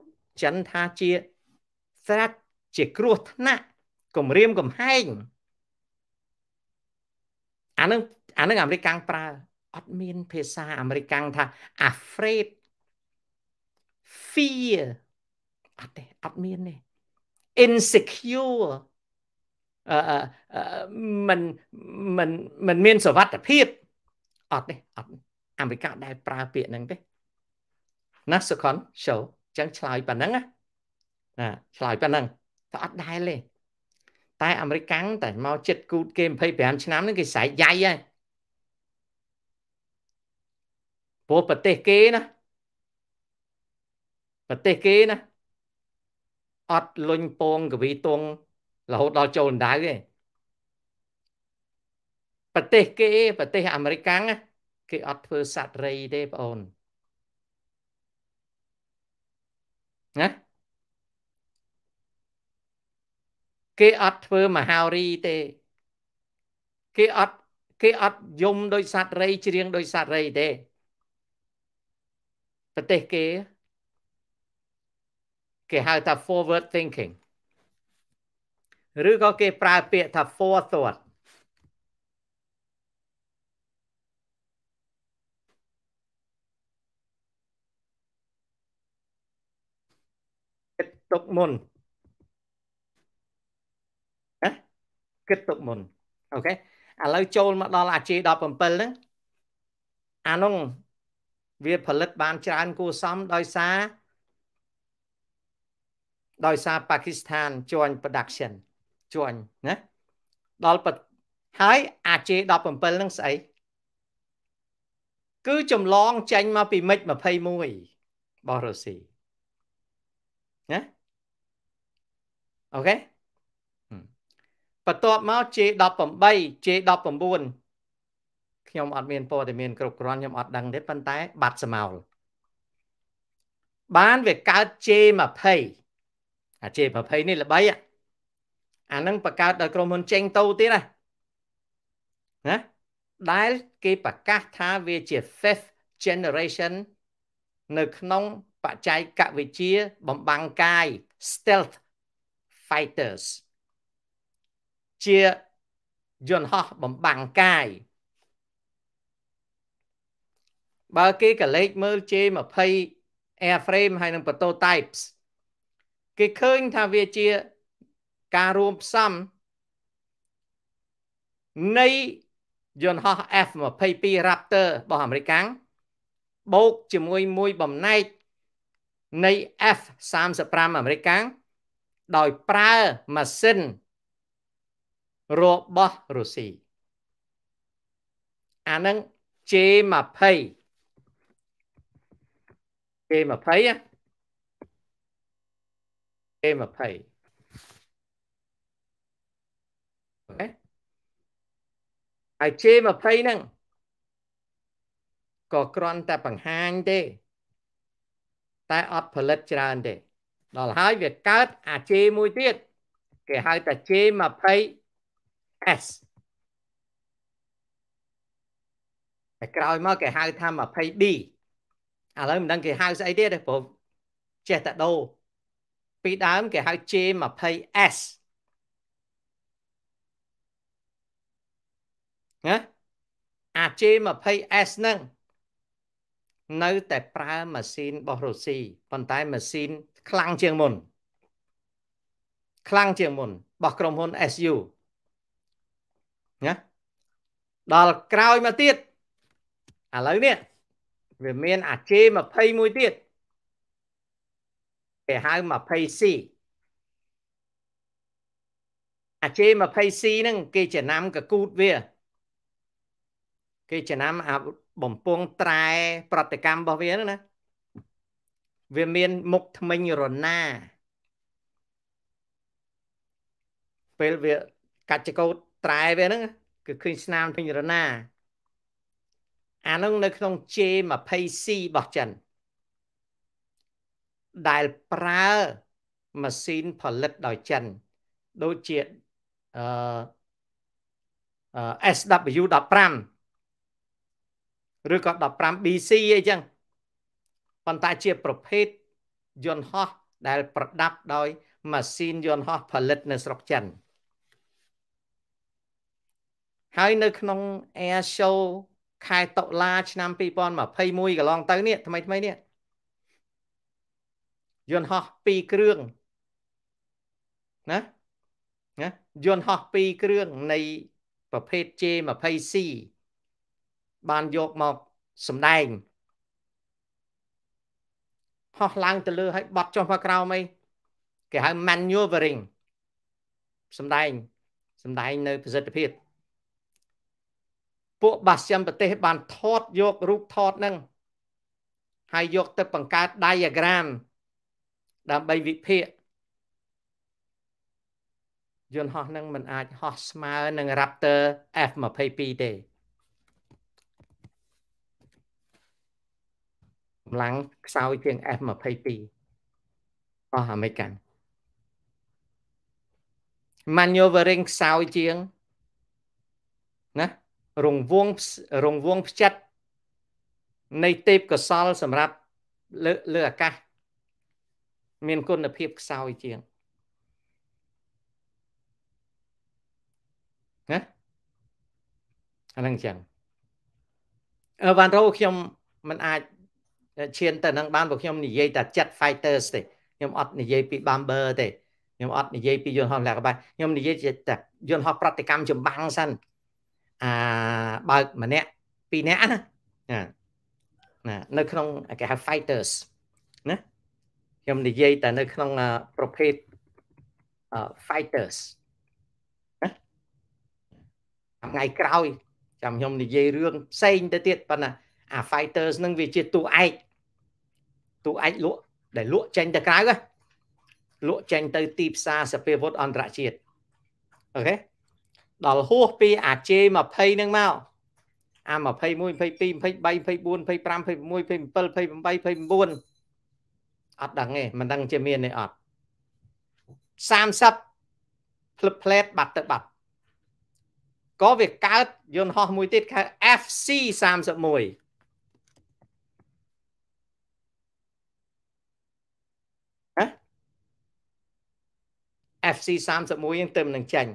ចិនថាជា threat ជាគ្រោះថ្នាក់គំរាមកំហែងអានឹងអានឹងអាមេរិកាំងប្រើអត់មានភាសាអាមេរិកាំងថា afraid fear អត់ទេអត់មានទេ insecure អឺมันมันมันមានសវត្ថភាពអត់ទេអត់អាមេរិកដែរប្រើពាក្យហ្នឹងទេណាសុខុន show ចឹងឆ្លើយប៉ណ្ណឹងណាឆ្លើយប៉ណ្ណឹងតែអត់ដែរទេតែអាមេរិកកាំងតែមកចិត្តគូតគេ25ឆ្នាំហ្នឹងគេស្រែកយ៉ៃហើយព្រោះប្រទេសគេណា ប្រទេសគេណាអត់លុញពងកវីទងរហូតដល់ចូលដៅទេប្រទេសគេប្រទេសអាមេរិកកាំងគេអត់ធ្វើសัตว์រីទេបងអូនណាគេអត់ធ្វើមហារីទេ គេអត់គេអត់យំដោយសัตว์រីច្រៀងដោយសัตว์រីទេ ប្រទេសគេគេហៅថា forward thinking ឬក៏គេប្រើពាក្យថា forethought ទុកមុនគិតទុកមុនអូខេឥឡូវចូលមកដល់អាជី17ហ្នឹងអានោះវាផលិតបានច្រើនគួសមដោយសារដោយសារប៉ាគីស្ថាន joint production joint ណាដល់ហើយអាជេ17ហ្នឹងស្អីគឺចម្លងចេញមកពីមិច21របស់រុស្ស៊ីណាអូខេបន្ទាប់មក J18 J19 ខ្ញុំអត់មានព័ត៌មានគ្រប់គ្រាន់ខ្ញុំអត់ដឹងទេប៉ុន្តែបាត់ស្មោលបានវាកើត J20 អា J20 នេះល្បីអានឹងបង្កើតដោយក្រុមហ៊ុនចេងតូទៀតណាណាដែលគេប្រកាសថាវាជា fifth generation នៅក្នុងបច្ចេកវិទ្យាបំបាំងកាយ stealth fighters ជាយន្តហោះបំបាំងកាយបើគេកលេចមើល J20 airframe ហើយនឹង prototypes គេឃើញថាវាជាការរួមផ្សំនៃយន្តហោះ F22 Raptor របស់អាមេរិកាំងបូកជាមួយមួយបំណែកនៃ F35 អាមេរិកាំងដោយប្រើម៉ាស៊ីនរបស់រុស្ស៊ីអានឹង J20 J20 J20 អូខេហើយ J20 ហ្នឹងក៏គ្រាន់តែបង្ហាញទេតែអត់ផលិតច្រើនទេដល់ហើយវាកើតអា J មួយទៀតគេហៅថា J20 S តែក្រោយមកគេហៅថា 20D ឥឡូវមិនដឹងគេហៅស្អីទៀតទេព្រោះចេះតែដូរពីដើមគេហៅ J20S ណាអា J20S ហ្នឹងនៅតែប្រើម៉ាស៊ីនរបស់រុស្ស៊ីប៉ុន្តែម៉ាស៊ីន ខ្លាំងជាងមុនខ្លាំងជាងមុនរបស់ក្រុមហ៊ុន SU ណាដល់ក្រោយមកទៀតឥឡូវនេះវាមាន អា J21 ទៀតគេហៅ 20C អា J20C ហ្នឹងគេចំណាំកកូតវា គេចំណាំអាបំពង់ត្រែប្រតិកម្មរបស់វាហ្នឹងណាវាមាន មុខថ្មិញរណាពេលវាកាច់ចកោតត្រែវាហ្នឹងគឺឃើញស្នាមពេញរណា អាហ្នឹងនៅក្នុង J20C របស់ចិន ដែលប្រើម៉ាស៊ីនផលិតដោយចិនដូចជាអឺ SW15 ឬក៏ 15BC អីចឹងប៉ុន្តែជាប្រភេទយន្តហោះដែល ប្រដាប់ដោយម៉ាស៊ីនយន្តហោះផលិតនៅស្រុកចិន។ហើយនៅក្នុង Air Show ខែតុលា ឆ្នាំ2021កន្លងទៅនេះថ្មីថ្មីនេះយន្តហោះ2គ្រឿងណាណាយន្តហោះ2គ្រឿងនៃប្រភេទ J20C បានយកមកសម្ដែងហោះឡើង ទៅលើហើយបត់ចុះមកក្រោមអីគេហៅ maneuvering សម្ដែងសម្ដែងនៅប្រសិទ្ធភាពពួកបាស្យមប្រទេសបានថតយករូបថតហ្នឹងហើយយកទៅបង្កើត diagram ដើម្បីវិភាគយន្តហោះហ្នឹងมันអាចហោះស្មើនឹង Raptor F22 ទេកម្លាំងខ្សោយជាង F22 អស់អាមេរិកាំង maneuvering ខ្សោយជាងណារង្វង់រង្វង់ផ្ចិតនៃទេពកសលសម្រាប់លើលើអាកាសមានគុណភាពខ្សោយជាងណាអានឹងចឹងអឺវ៉ាន់រ៉ូខ្ញុំមិនអាចឈានទៅនឹងបានព្រោះខ្ញុំនិយាយតែចិត្ត fighters ទេខ្ញុំអត់និយាយពី bomber ទេខ្ញុំអត់និយាយពីយន្តហោះលក្ខបាខ្ញុំនិយាយតែយន្តហោះប្រតិកម្មចម្បាំងសិនអាបើកម្នាក់ពីរនាក់ណាណានៅក្នុងគេហៅ fighters ណាខ្ញុំនិយាយតែនៅក្នុងប្រភេទ fighters ថ្ងៃក្រោយចាំខ្ញុំនិយាយរឿងផ្សេងទៅទៀតប៉ុន្តែអា fighters នឹងវាជាតួឯកតួឯកលក់ ដែលលក់ចេញទៅក្រៅលក់ចេញទៅទីផ្សារសពាវុធអន្តរជាតិអូខេដល់ហួសពីអាជេ20ហ្នឹងមកអា21 22 23 24 25 26 27 28 29អត់ដឹងទេមិនដឹងជាមានទេអត់30ផ្លឹបផ្លែតបាត់ទៅបាត់ក៏វាកើត យន្តហោះមួយទៀតហៅ FC 31ហ៎ FC 31ហ្នឹងទៅនឹងចាញ់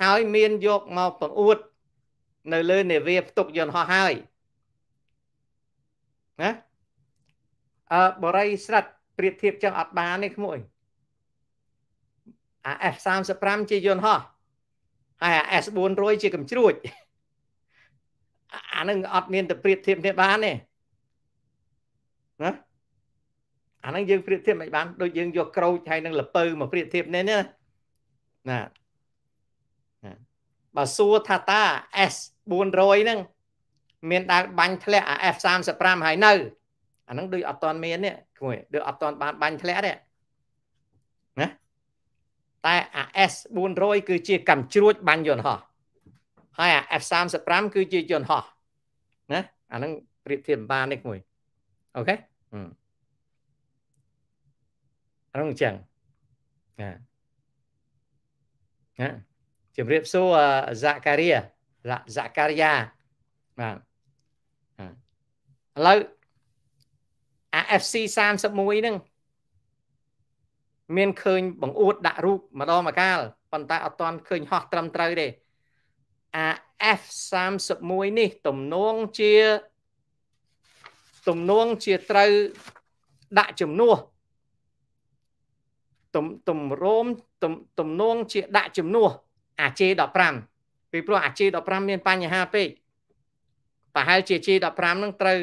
ហើយ មានយកមកបង្អួត នៅលើនាវាផ្ទុកយន្តហោះហើយណាអឺបរិយស្រិតប្រៀបធៀបចឹងអត់បានទេក្មួយអា F35 ជាយន្តហោះហើយអា S400 ជាកំជ្រួចអានឹងអត់មានទៅប្រៀបធៀបគ្នាបានទេណាអានឹងយើងប្រៀបធៀបមិនបានដូចយើងយកក្រូចហើយនឹងលពៅមកប្រៀបធៀបនេះណាបើសួរថាតា S 400ហ្នឹងមានដែលបាញ់ធ្លាក់អា F 35ហើយនៅអាហ្នឹងដូចអត់តន់មាននេះគួយដូចអត់តន់បាន បាញ់ធ្លាក់ទេណាតែអា S 400គឺជា កម្មជ្រួចបាញ់យន្តហោះហើយអា F 35គឺជាយន្តហោះណាអាហ្នឹងប្រៀបធៀបបាននេះគួយអូខេអាហ្នឹងអញ្ចឹងណាណាជំរាបសួរសាការីយ៉ាសាការីយ៉ាបាទឥឡូវ AFC 31ហ្នឹងមានឃើញបង្អួតដាក់រូបម្ដងមកកាល ប៉ុន្តែអត់ទាន់ឃើញហោះត្រឹមត្រូវទេ AF 31នេះទំនងជាទំនងជាត្រូវដាក់ចំនួនទំទំរោមទំទំនងជាដាក់ចំនួនអាជេ15ពីព្រោះអាជេ15មានបញ្ហាពេកប្រហែលជាជេ15នឹងត្រូវ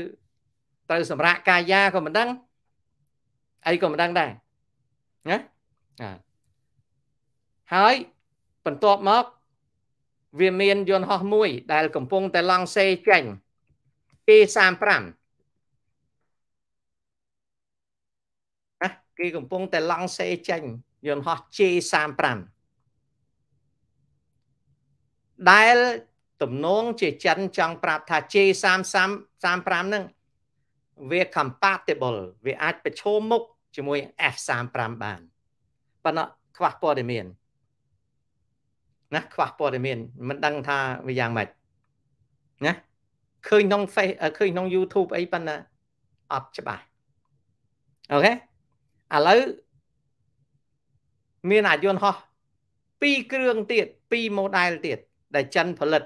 ត្រូវសម្រាប់កាយាក៏មិនដឹងអីក៏មិនដឹងដែរណាហើយបន្ទាប់មកវាមានយន្តហោះមួយដែល កំពុងតែឡង់សេចេញ K35 ណាគេកំពុងតែឡង់សេចេញ យន្តហោះ J35 ដែលទំនងជាចិនចង់ប្រាប់ថា J33 35ហ្នឹងវា compatible វាអាចប្រឈមមុខជាមួយ F35 បានប៉ុន្តែខ្វះព័ត៌មានណាខ្វះព័ត៌មាន មិនដឹងថាវាយ៉ាងម៉េចណាឃើញក្នុង Face ឃើញក្នុង YouTube អីប៉ុន្តែអត់ច្បាស់អូខេឥឡូវមានអាយុហោះ2គ្រឿងទៀត2 model ទៀតដែលចិនផលិត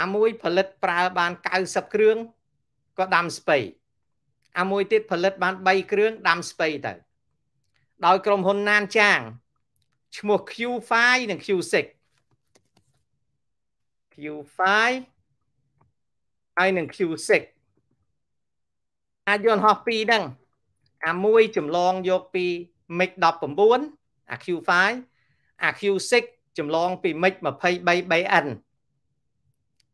អាមួយផលិតប្រើបាន90គ្រឿងក៏ដាំស្ពៃអាមួយទៀតផលិតបាន3គ្រឿងដាំស្ពៃទៅ ដោយក្រុមហ៊ុនណានចាងឈ្មោះ Q5 និង Q6 Q5 ហើយនឹង Q6 អាចយន្តហោះ2ហ្នឹង អាមួយចម្លងយកពី MiG 19អា Q5 អា Q6 ចម្លងពី mix 23BN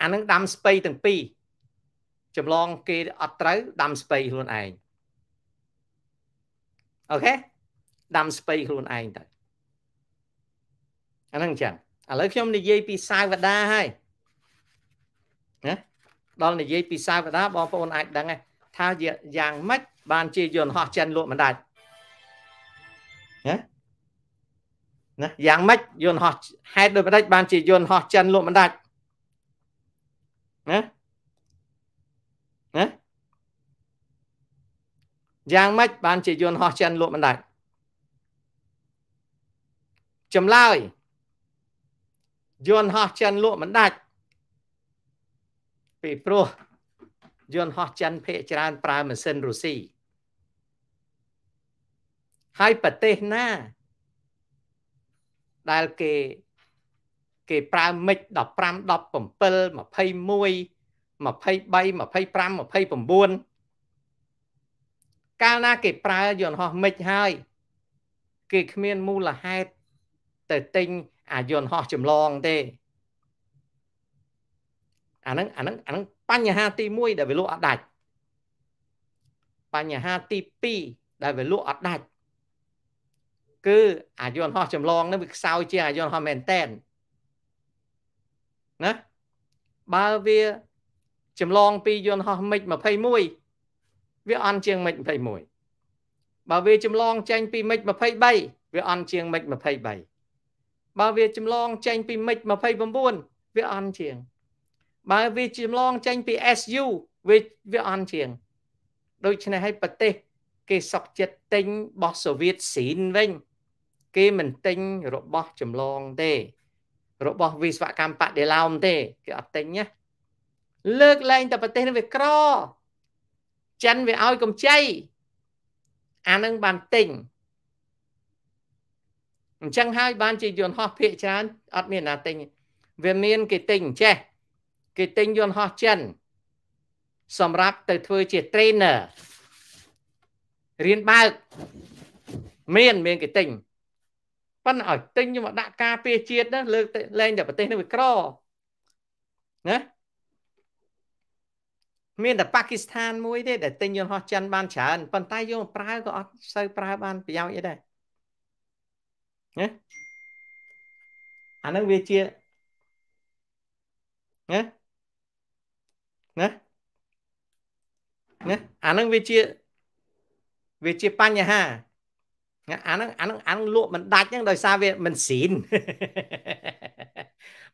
អានឹងដាំស្ពៃទាំងពីរចម្លងគេអត់ត្រូវ ដាំស្ពៃខ្លួនឯងអូខេដាំស្ពៃខ្លួនឯងទៅអានឹងចឹងឥឡូវខ្ញុំនិយាយពីសាវតាហើយណាដល់និយាយពីសាវតាបងប្អូនអាចដឹងថាយ៉ាងម៉េចបានជាយន្តហោះចិនលក់មិនដាច់ណាណាយ៉ាងម៉េចយន្តហោះហេតុដូចម្ដេចបានជាយន្តហោះចិនលក់មិនដាច់ណាណាយ៉ាងម៉េចបានជាយន្តហោះចិនលក់មិនដាច់ចម្លើយយន្តហោះចិនលក់មិនដាច់ពីព្រោះយន្តហោះចិនភាគច្រើន ប្រើម៉ាស៊ីនរុស្ស៊ីហើយប្រទេសណាដែលគេគេប្រើមិច15 17 21 23 25 29កាលណាគេប្រើយន្តហោះមិចហើយគេគ្មានមូលហេតុទៅទិញអាយន្តហោះចម្លងទេអាហ្នឹងអាហ្នឹងអាហ្នឹងបញ្ហាទី1ដែលវាលក់អត់ដាច់បញ្ហាទី2ដែលវាលក់អត់ដាច់គឺអាយន្តហោះចម្លងនឹងវាខ្សោយជាងអាយន្តហោះមែនតែនណាបើវាចម្លងពីយន្តហោះមិច21វាអន់ជាងមិច21បើវាចម្លងចេញពីមិច23វាអន់ជាងមិច23បើវាចម្លងចេញពីមិច29វាអន់ជាងបើវាចម្លងចេញពី SU វាវាអន់ជាងដូច្នេះហើយប្រទេសគេសោកចិត្តទិញរបស់សូវៀតស៊ីនវិញគេមិនទិញរបស់ចម្លងទេ របស់វិស្វកម្មបដិឡោមទេគេអត់ទិញណាលើកលែងតែប្រទេសនេះវាក្រចិនវាឲ្យកម្ចីអានឹងបានទិញអញ្ចឹងហើយបានជាយន្តហោះភាកច្រើនអត់មានណាទិញវាមាន គេទិញចេះគេទិញយន្តហោះចិនសម្រាប់ទៅធ្វើជា trainer រៀនបើកមានមានគេទិញប៉ុន្តែឲ្យទិញយកមកដាក់ការពារជាតិណាលើកលែងតែប្រទេសនេះវាក្រណាមានតែប៉ាគីស្ថានមួយទេដែលទិញយន្តហោះចិនបានច្រើនប៉ុន្តែយកមកប្រើក៏អត់សូវប្រើបានប្រយោជន៍អីដែរណាអានឹងវាជាណាណាណាអានឹងវាជាវាជាបញ្ហាអាហ្នឹងអាហ្នឹងអាហ្នឹងលក់មិនដាច់ហ្នឹងដោយសារវាមិនស៊ីន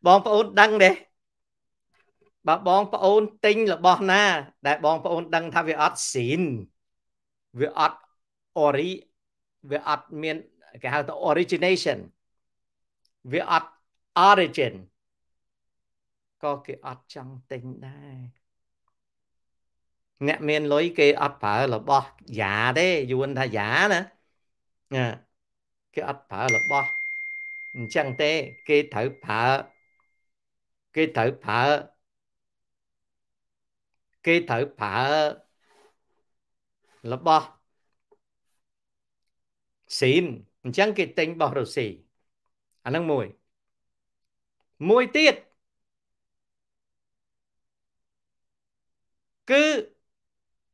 បងប្អូនដឹងទេបើបងប្អូនទិញរបស់ណា ដែលបងប្អូនដឹងថាវាអត់ស៊ីនវាអត់ ori វាអត់មានគេហៅថា origination វាអត់ origin ក៏គេអត់ចង់ទិញដែរអ្នកមានលុយគេអត់ប្រើរបស់យ៉ាទេយួនថាយ៉ាណាណាគេអត់ប្រើរបស់អញ្ចឹងទេគេត្រូវប្រើគេត្រូវប្រើគេត្រូវប្រើរបស់ស៊ីនអញ្ចឹងគេទិញរបស់រុស្ស៊ីអានឹងមួយមួយទៀតគឺ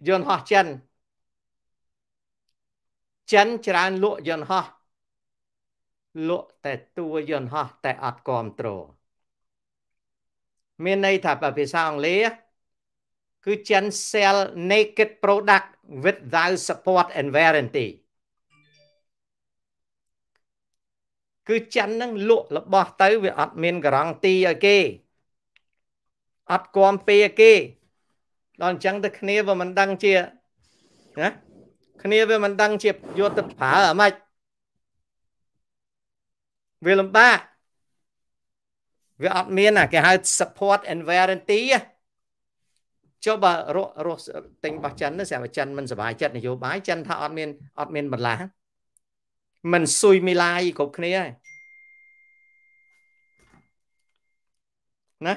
យន្តហោះចិនចិនច្រើនលក់យន្តហោះលក់តែតួយន្តហោះតែអត់គ្រប់គ្រងមានន័យថាភាសាអង់គ្លេសគឺ Gen Cell Naked Product without support and warranty គឺចិននឹងលក់របស់ ទៅវាអត់មានការ៉ង់ទីឲ្យគេ អត់គាំពីគេដល់អញ្ចឹងទៅគ្នាវាមិនដឹងជាណាគ្នាវាមិនដឹងជាយកទៅប្រើអាម៉េចវាលំបាកវាអត់មានគេហៅ support and warranty ចុះបើរស់រស់ទិញរបស់ចិនសម្រាប់ចិនមិនសុបាយចិត្តនយោបាយចិនថាអត់មានអត់មានបន្លាមិនស៊ុយមីឡាយគ្រប់គ្នាហើយណា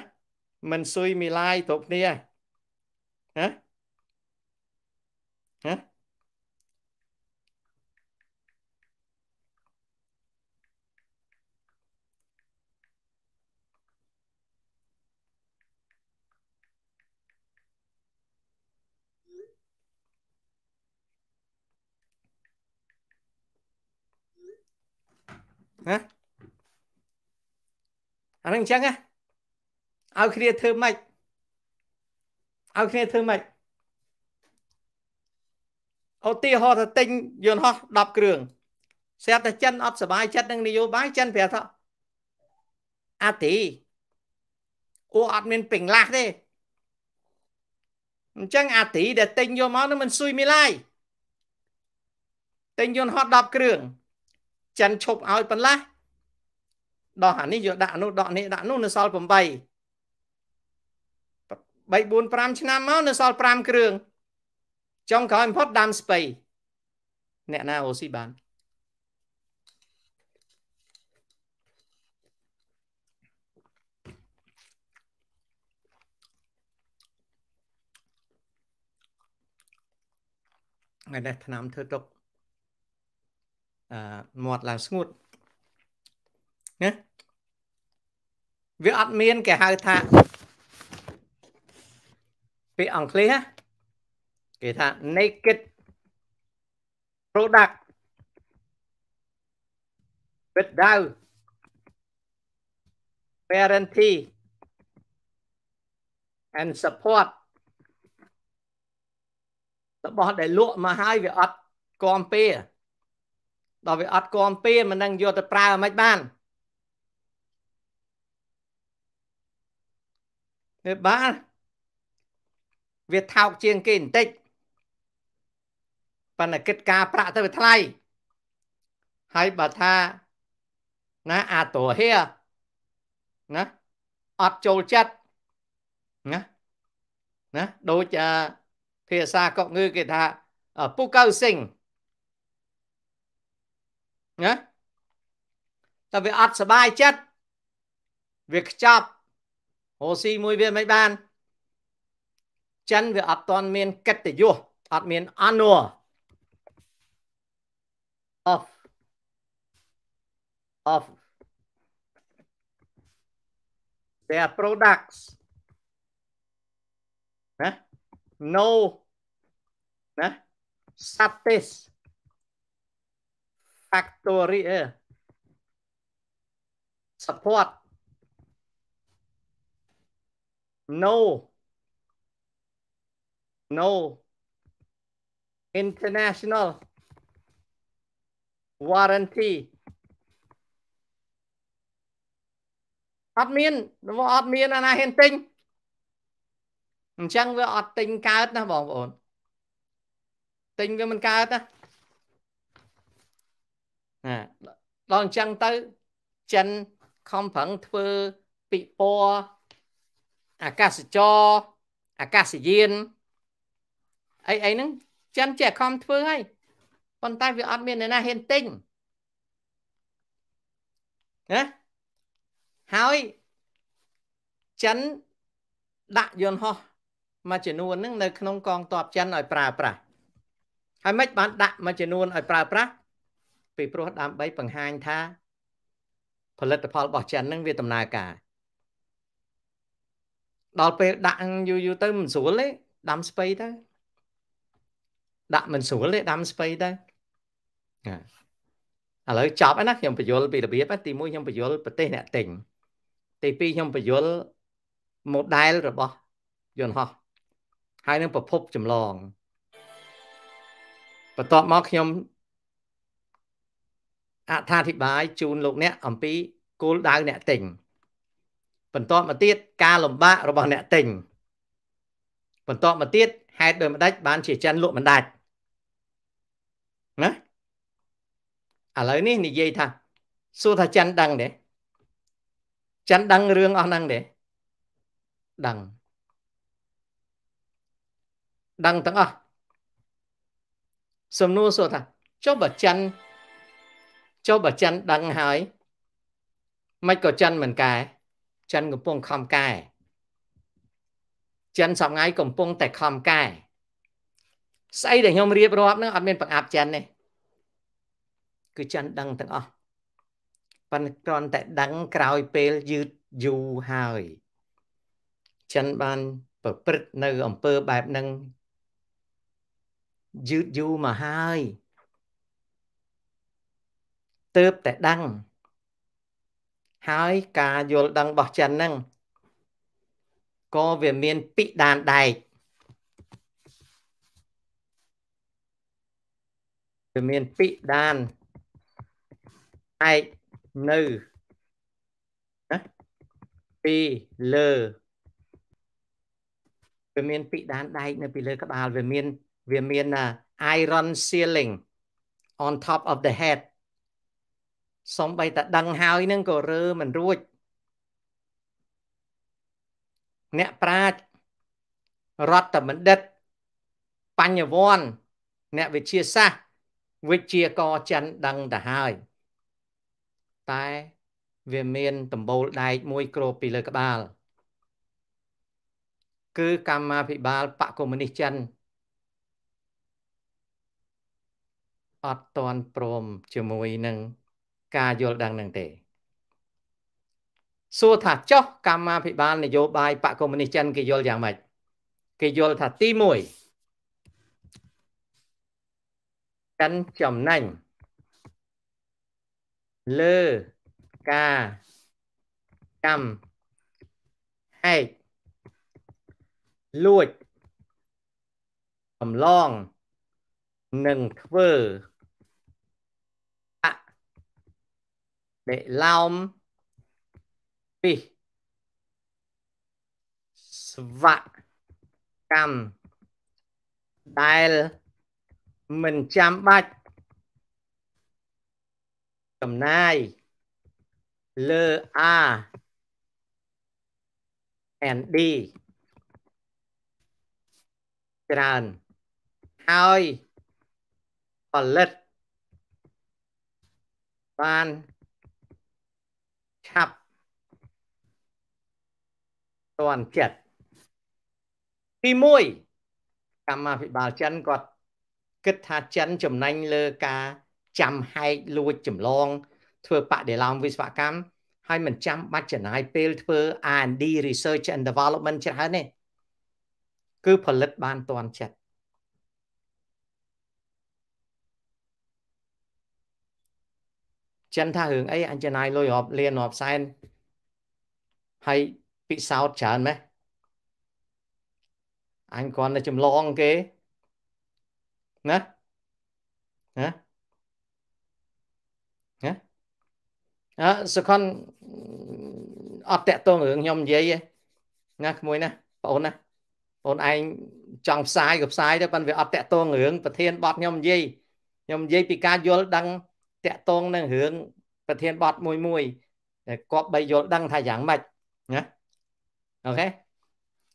មិនស៊ុយមីឡាយគ្រប់គ្នាហើយ hả hả hả អានឹងអញ្ចឹងណាឲ្យគ្នាធ្វើម៉េចឲ្យគ្នាធ្វើម៉េចឧទាហរណ៍ថាទិញយន្តហោះ10គ្រឿងស្រាប់តែចិនអត់សុបាយចិត្តនឹងនយោបាយចិនប្រាប់ថាអាទីអូអត់មានពេញឡាស់ទេអញ្ចឹងអាទីដែលទិញយកមកនឹងមិនស៊ុយមីឡាយទិញយន្តហោះ10គ្រឿង ចិនឈប់ឲ្យប៉ុន្លាស់ដល់អានេះយកដាក់នោះដាក់នេះដាក់នោះនៅសល់8 3 4 5ឆ្នាំមកនៅសល់5គ្រឿងចុងក្រោយបំផុតដាំស្ពៃអ្នកណាអូស៊ីបានថ្ងៃនេះឆ្នាំធ្វើទុកអឺមាត់ឡើងស្ងួតណាវាអត់មានគេហៅថាពាក្យអង់គ្លេសគេថា naked product ពិតដៅ guarantee and support របស់ដែលលក់មកហើយវាអត់គាំពាដល់វាអត់គាំពាមិននឹងយកទៅប្រើមិនបានវាបានវាថោកជាងគេបន្តិចប៉ុន្តែគិតការប្រាក់ទៅវាថ្លៃហើយបើថាណាអាតរហេណាអត់ចូលចិត្តណាណាដូចភាសាកុកងឺគេថាពូកៅសិងណាតែវាអត់សុបាយចិត្តវាខ្ចប់រស់ស៊ីមួយវាមិនបានចិនវាអត់តន់មានកិត្តិយសអត់មាន honor of of their products ណា no ណា satis factory eh. support no No. International warranty អត់មានរបស់អត់មានអាណាហ៊ានទិញអញ្ចឹងវាអត់ទិញកើតណាបងប្អូនទិញវាមិនកើតណាណាដល់អញ្ចឹងទៅ ចិនខំប្រឹងធ្វើពិព័រណ៍អាកាសចរអាកាសយានអីអីហ្នឹងចិនចេះខំធ្វើហើយប៉ុន្តែ វាអត់មានអ្នកណាហ៊ានទិញណាហើយចិនដាក់យន្តហោះមួយចំនួនហ្នឹងនៅក្នុងកងទ័ពចិនឲ្យប្រើប្រាស់ហើយមិនបានដាក់មួយចំនួនឲ្យ ប្រើប្រាស់ពីព្រោះដើម្បីបង្ហាញថាផលិតផលរបស់ចិនហ្នឹងវាដំណើរការដល់ពេលដាក់យូរយូរទៅមិនស្រួលទេដាំស្ពៃទៅដាក់មិនស្រួលទេដាំស្ពៃដែរណាឥឡូវចប់ហើយណាខ្ញុំបញ្យល់ពីរបៀបទី1ខ្ញុំបញ្យល់ប្រទេសអ្នកទិញទី2ខ្ញុំបញ្យល់ model របស់យន្តហោះហើយនឹងប្រភពចម្លងបន្ទាប់មកខ្ញុំអត្ថាធិប្បាយជូនលោកអ្នកអំពីគោលដៅអ្នកទិញបន្តមកទៀតការលំបាករបស់អ្នកទិញបន្តមកទៀតហេតុដោយម្ដេចបានជាចិនលក់មិនដាច់ឥឡូវនេះនិយាយថាសួរថាច័ន្ទដឹងទេច័ន្ទដឹងរឿងអស់ហ្នឹងទេដឹងដឹងទាំងអស់សំណួរសួរថាចុះបើច័ន្ទចុះបើច័ន្ទដឹងហើយមិនក៏ច័ន្ទមិនកែច័ន្ទកំពុងខំកែចិនសប្ងៃកំពុងតែខំកែស្អីដែលខ្ញុំរៀបរាប់ហ្នឹងអត់មានបង្អាប់ចិនទេគឺចន្ទដឹងទាំងអស់ប៉ុន្តែគ្រាន់តែដឹងក្រោយពេលយឺតយូរហើយចិនបានប្រព្រឹត្តនៅអំពើបែបហ្នឹងយឺតយូរមកហើយទៅបតែដឹងហើយការយល់ដឹងរបស់ចិនហ្នឹងក៏វាមានពីដានដែកវាមានពីដានឯកនៅណាពីលើវាមានពីដានដែកនៅ ពីលើក្បាលវាមាន វាមាន iron ceiling on top of the head សំបីតដឹងហើយនឹងក៏រើមិនរួច អ្នកប្រាជ្ញរដ្ឋបណ្ឌិតបញ្ញវន្តអ្នកវិទ្យាសាស្ត្រវិទ្យាករចិនដឹងទៅហើយតែវាមានដំបូលដែកមួយគ្របពីលើក្បាល គឺកម្មាភិបាលបកកុម្មុយនីសចិនអត់តន់ព្រមជាមួយនឹង ការយល់ដឹងនឹងទេសួរថាចោះកម្មាភិបាល នយោបាយបកកុម្មុយនីសចិន គេយល់យ៉ាងម៉េចគេយល់ថាទី1ចិនចំណេញលើការកម្មឯកលួចកំឡងនឹងធ្វើអដេឡោមពីស្វកម្មដែលមិនចាំបាច់ចំណាយលើ R and D ច្រើនហើយផលិតបានឆាប់តាន់ចិត្តទី1កម្មាភិបាលចិនគាត់គិតថាចិនចំណេញលើការចាំហែកលួចចម្លងធ្វើបដិឡោមវិស្វកម្មហើយមិនចាំបាច់ចំណាយពេលធ្វើ R&D research and development ច្រើនទេគឺផលិតបានតាន់ចិត្តចិនថារឿងអីអញ្ចឹងណាយលុយរាប់លានរាប់សែនហើយពិសោធន៍ច្រើនម៉េះអញគ្រាន់តែចម្លងគេណាណាអើសុខុនអត់តាក់ទងរឿងខ្ញុំនិយាយទេណាក្មួយណាបងអូនណាបងឯងចង់ផ្សាយក៏ផ្សាយទៅប៉ុន្តែវាអត់តាក់ទងរឿងប្រធានបទខ្ញុំនិយាយខ្ញុំនិយាយពីការយល់ដឹងតាក់ទងនឹងរឿងប្រធានបទមួយមួយតែគាត់បីយល់ដឹងថាយ៉ាងម៉េចណាអូខេ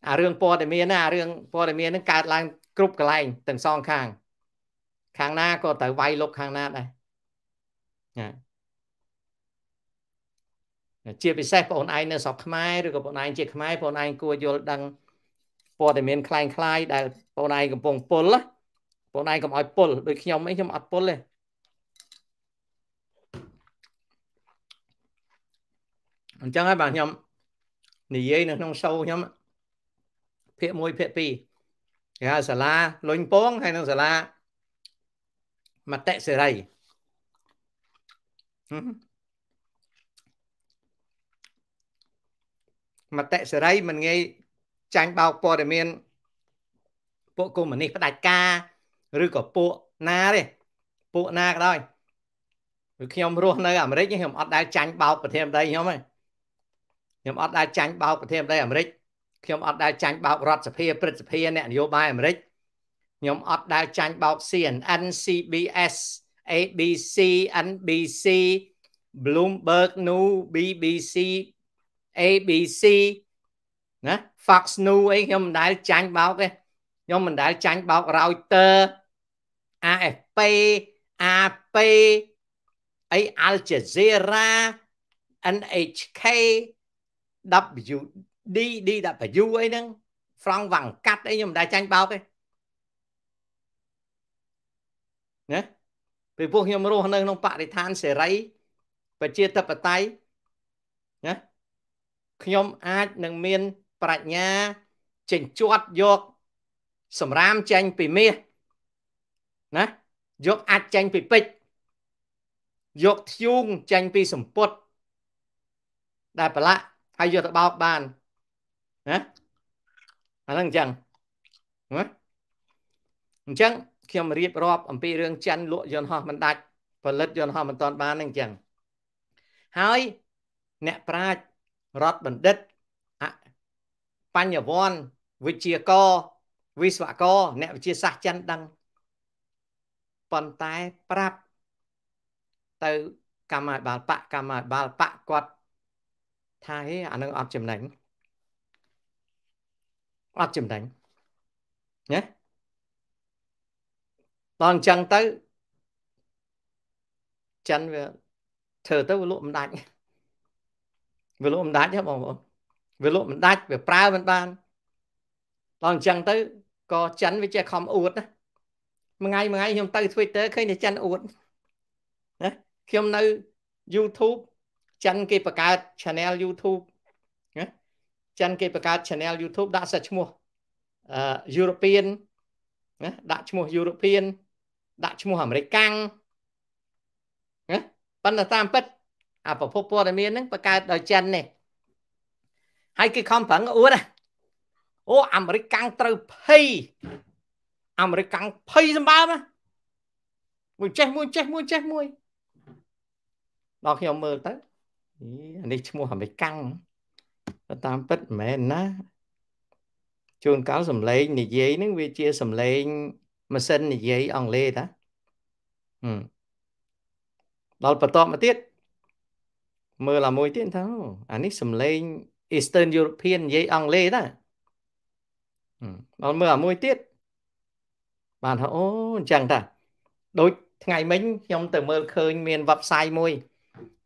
អារឿងព័ត៌មានណាអារឿងព័ត៌មានហ្នឹងកើតឡើងគ្រប់កន្លែងទាំងសងខាង ខាងណាក៏ត្រូវវាយលុកខាងណាដែរណាជាពិសេសបងឯងនៅស្រុកខ្មែរឬក៏បងឯងជាខ្មែរបងឯងគួរយល់ដឹងព័ត៌មានคล้ายៗដែលបងឯងកំពុងពុលបងឯងកុំឲ្យពុលដូចខ្ញុំអីខ្ញុំអត់ពុលទេអញ្ចឹងហើយបាទខ្ញុំនិយាយនៅក្នុង show ខ្ញុំភាគ1ភាគ2គេហៅសាលាលុញពងហើយនៅសាលាមតិសេរីមតិសេរីមិនងាយចាញ់បោកព័ត៌មានពួកកុម្មុយនីសផ្ដាច់ការឬក៏ពួកណាទេពួកណាក៏ដោយឬខ្ញុំរស់នៅអាមេរិកខ្ញុំអត់ដែលចាញ់បោកប្រធានាធិបតីខ្ញុំទេខ្ញុំអត់ដែលចាញ់បោកប្រធានាធិបតីអាមេរិកខ្ញុំអត់ដែលចាញ់បោករដ្ឋសភាព្រឹទ្ធសភាអ្នកនយោបាយអាមេរិកខ្ញុំអត់ដែលចាញ់បោក CNN CBS ABC NBC Bloomberg News BBC ABC ណា Fox News អីខ្ញុំមិនដែលចាញ់បោកទេខ្ញុំមិនដែលចាញ់បោក Reuters AFP AP អី Al Jazeera NHK WD DW អីហ្នឹង Frank Wang Kat អីខ្ញុំមិនដែលចាញ់បោកទេណាពីពួកខ្ញុំរស់នៅក្នុងបរិស្ថានសេរី ប្រជាធិបតេយ្យណាខ្ញុំអាចនឹងមានប្រាជ្ញាចិញ្ចាត់យកសម្រាមចេញពីមាសណាយកអាចចេញពីពេជ្រយកធ្យូងចេញពីសម្ពុតដែលប្រឡាក់ហើយយកទៅបោកបានណាអាហ្នឹងអញ្ចឹងណាអញ្ចឹងខ្ញុំរៀបរាប់អំពីរឿងចិនលក់យន្តហោះមិនដាច់ផលិតយន្តហោះមិនតាន់បានហ្នឹងអញ្ចឹងហើយអ្នកប្រាជ្ញរដ្ឋបណ្ឌិតបញ្ញវន្តវិជាករវិស្វករ អ្នកវិទ្យាសាស្ត្រចិនដឹងប៉ុន្តែប្រាប់ទៅ កម្មាបាលបកកម្មាបាលបកគាត់ថាហេអានឹងអត់ចំណេញអត់ចំណេញណាដល់អញ្ចឹងទៅចិនវាធ្វើទៅវាលក់មិនដាច់វាលក់មិនដាច់ទេបងប្អូនវាលក់មិនដាច់វាប្រើមិនបានដល់អញ្ចឹងទៅក៏ចិនវាចេះខំអួតណាមួយថ្ងៃមួយថ្ងៃខ្ញុំទៅ Twitter ឃើញតែចិនអួតណាខ្ញុំនៅ YouTube ចិនគេបង្កើត channel YouTube ណាចិនគេបង្កើត channel YouTube ដាក់សិតឈ្មោះអឺ European ណាដាក់ឈ្មោះ European ដាក់ឈ្មោះអាមេរិកាំងណាប៉ុន្តែតាមពិតអាប្រភពព័ត៌មានហ្នឹងបង្កើតដោយចិននេះហើយគេខំប្រឹងអួតអូអាមេរិកកាំងត្រូវភ័យអាមេរិកកាំងភ័យសម្បើមមួយចេះមួយចេះមួយចេះមួយដល់ខ្ញុំមើលទៅអានេះឈ្មោះអាមេរិកកាំងតាមពិតមិនមែនណាជួនកាលសំឡេងនិយាយហ្នឹងវាជាសំឡេងម៉ាស៊ីននិយាយអង់គ្លេសតាដល់បន្តមកទៀតមើលអាមួយទៀតថាអានេះសំឡេង Eastern European និយាយអង់គ្លេសតាដល់មើលអាមួយទៀតបានថាអូអញ្ចឹងតាដូចថ្ងៃមិញខ្ញុំទៅមើលឃើញ មាន website មួយ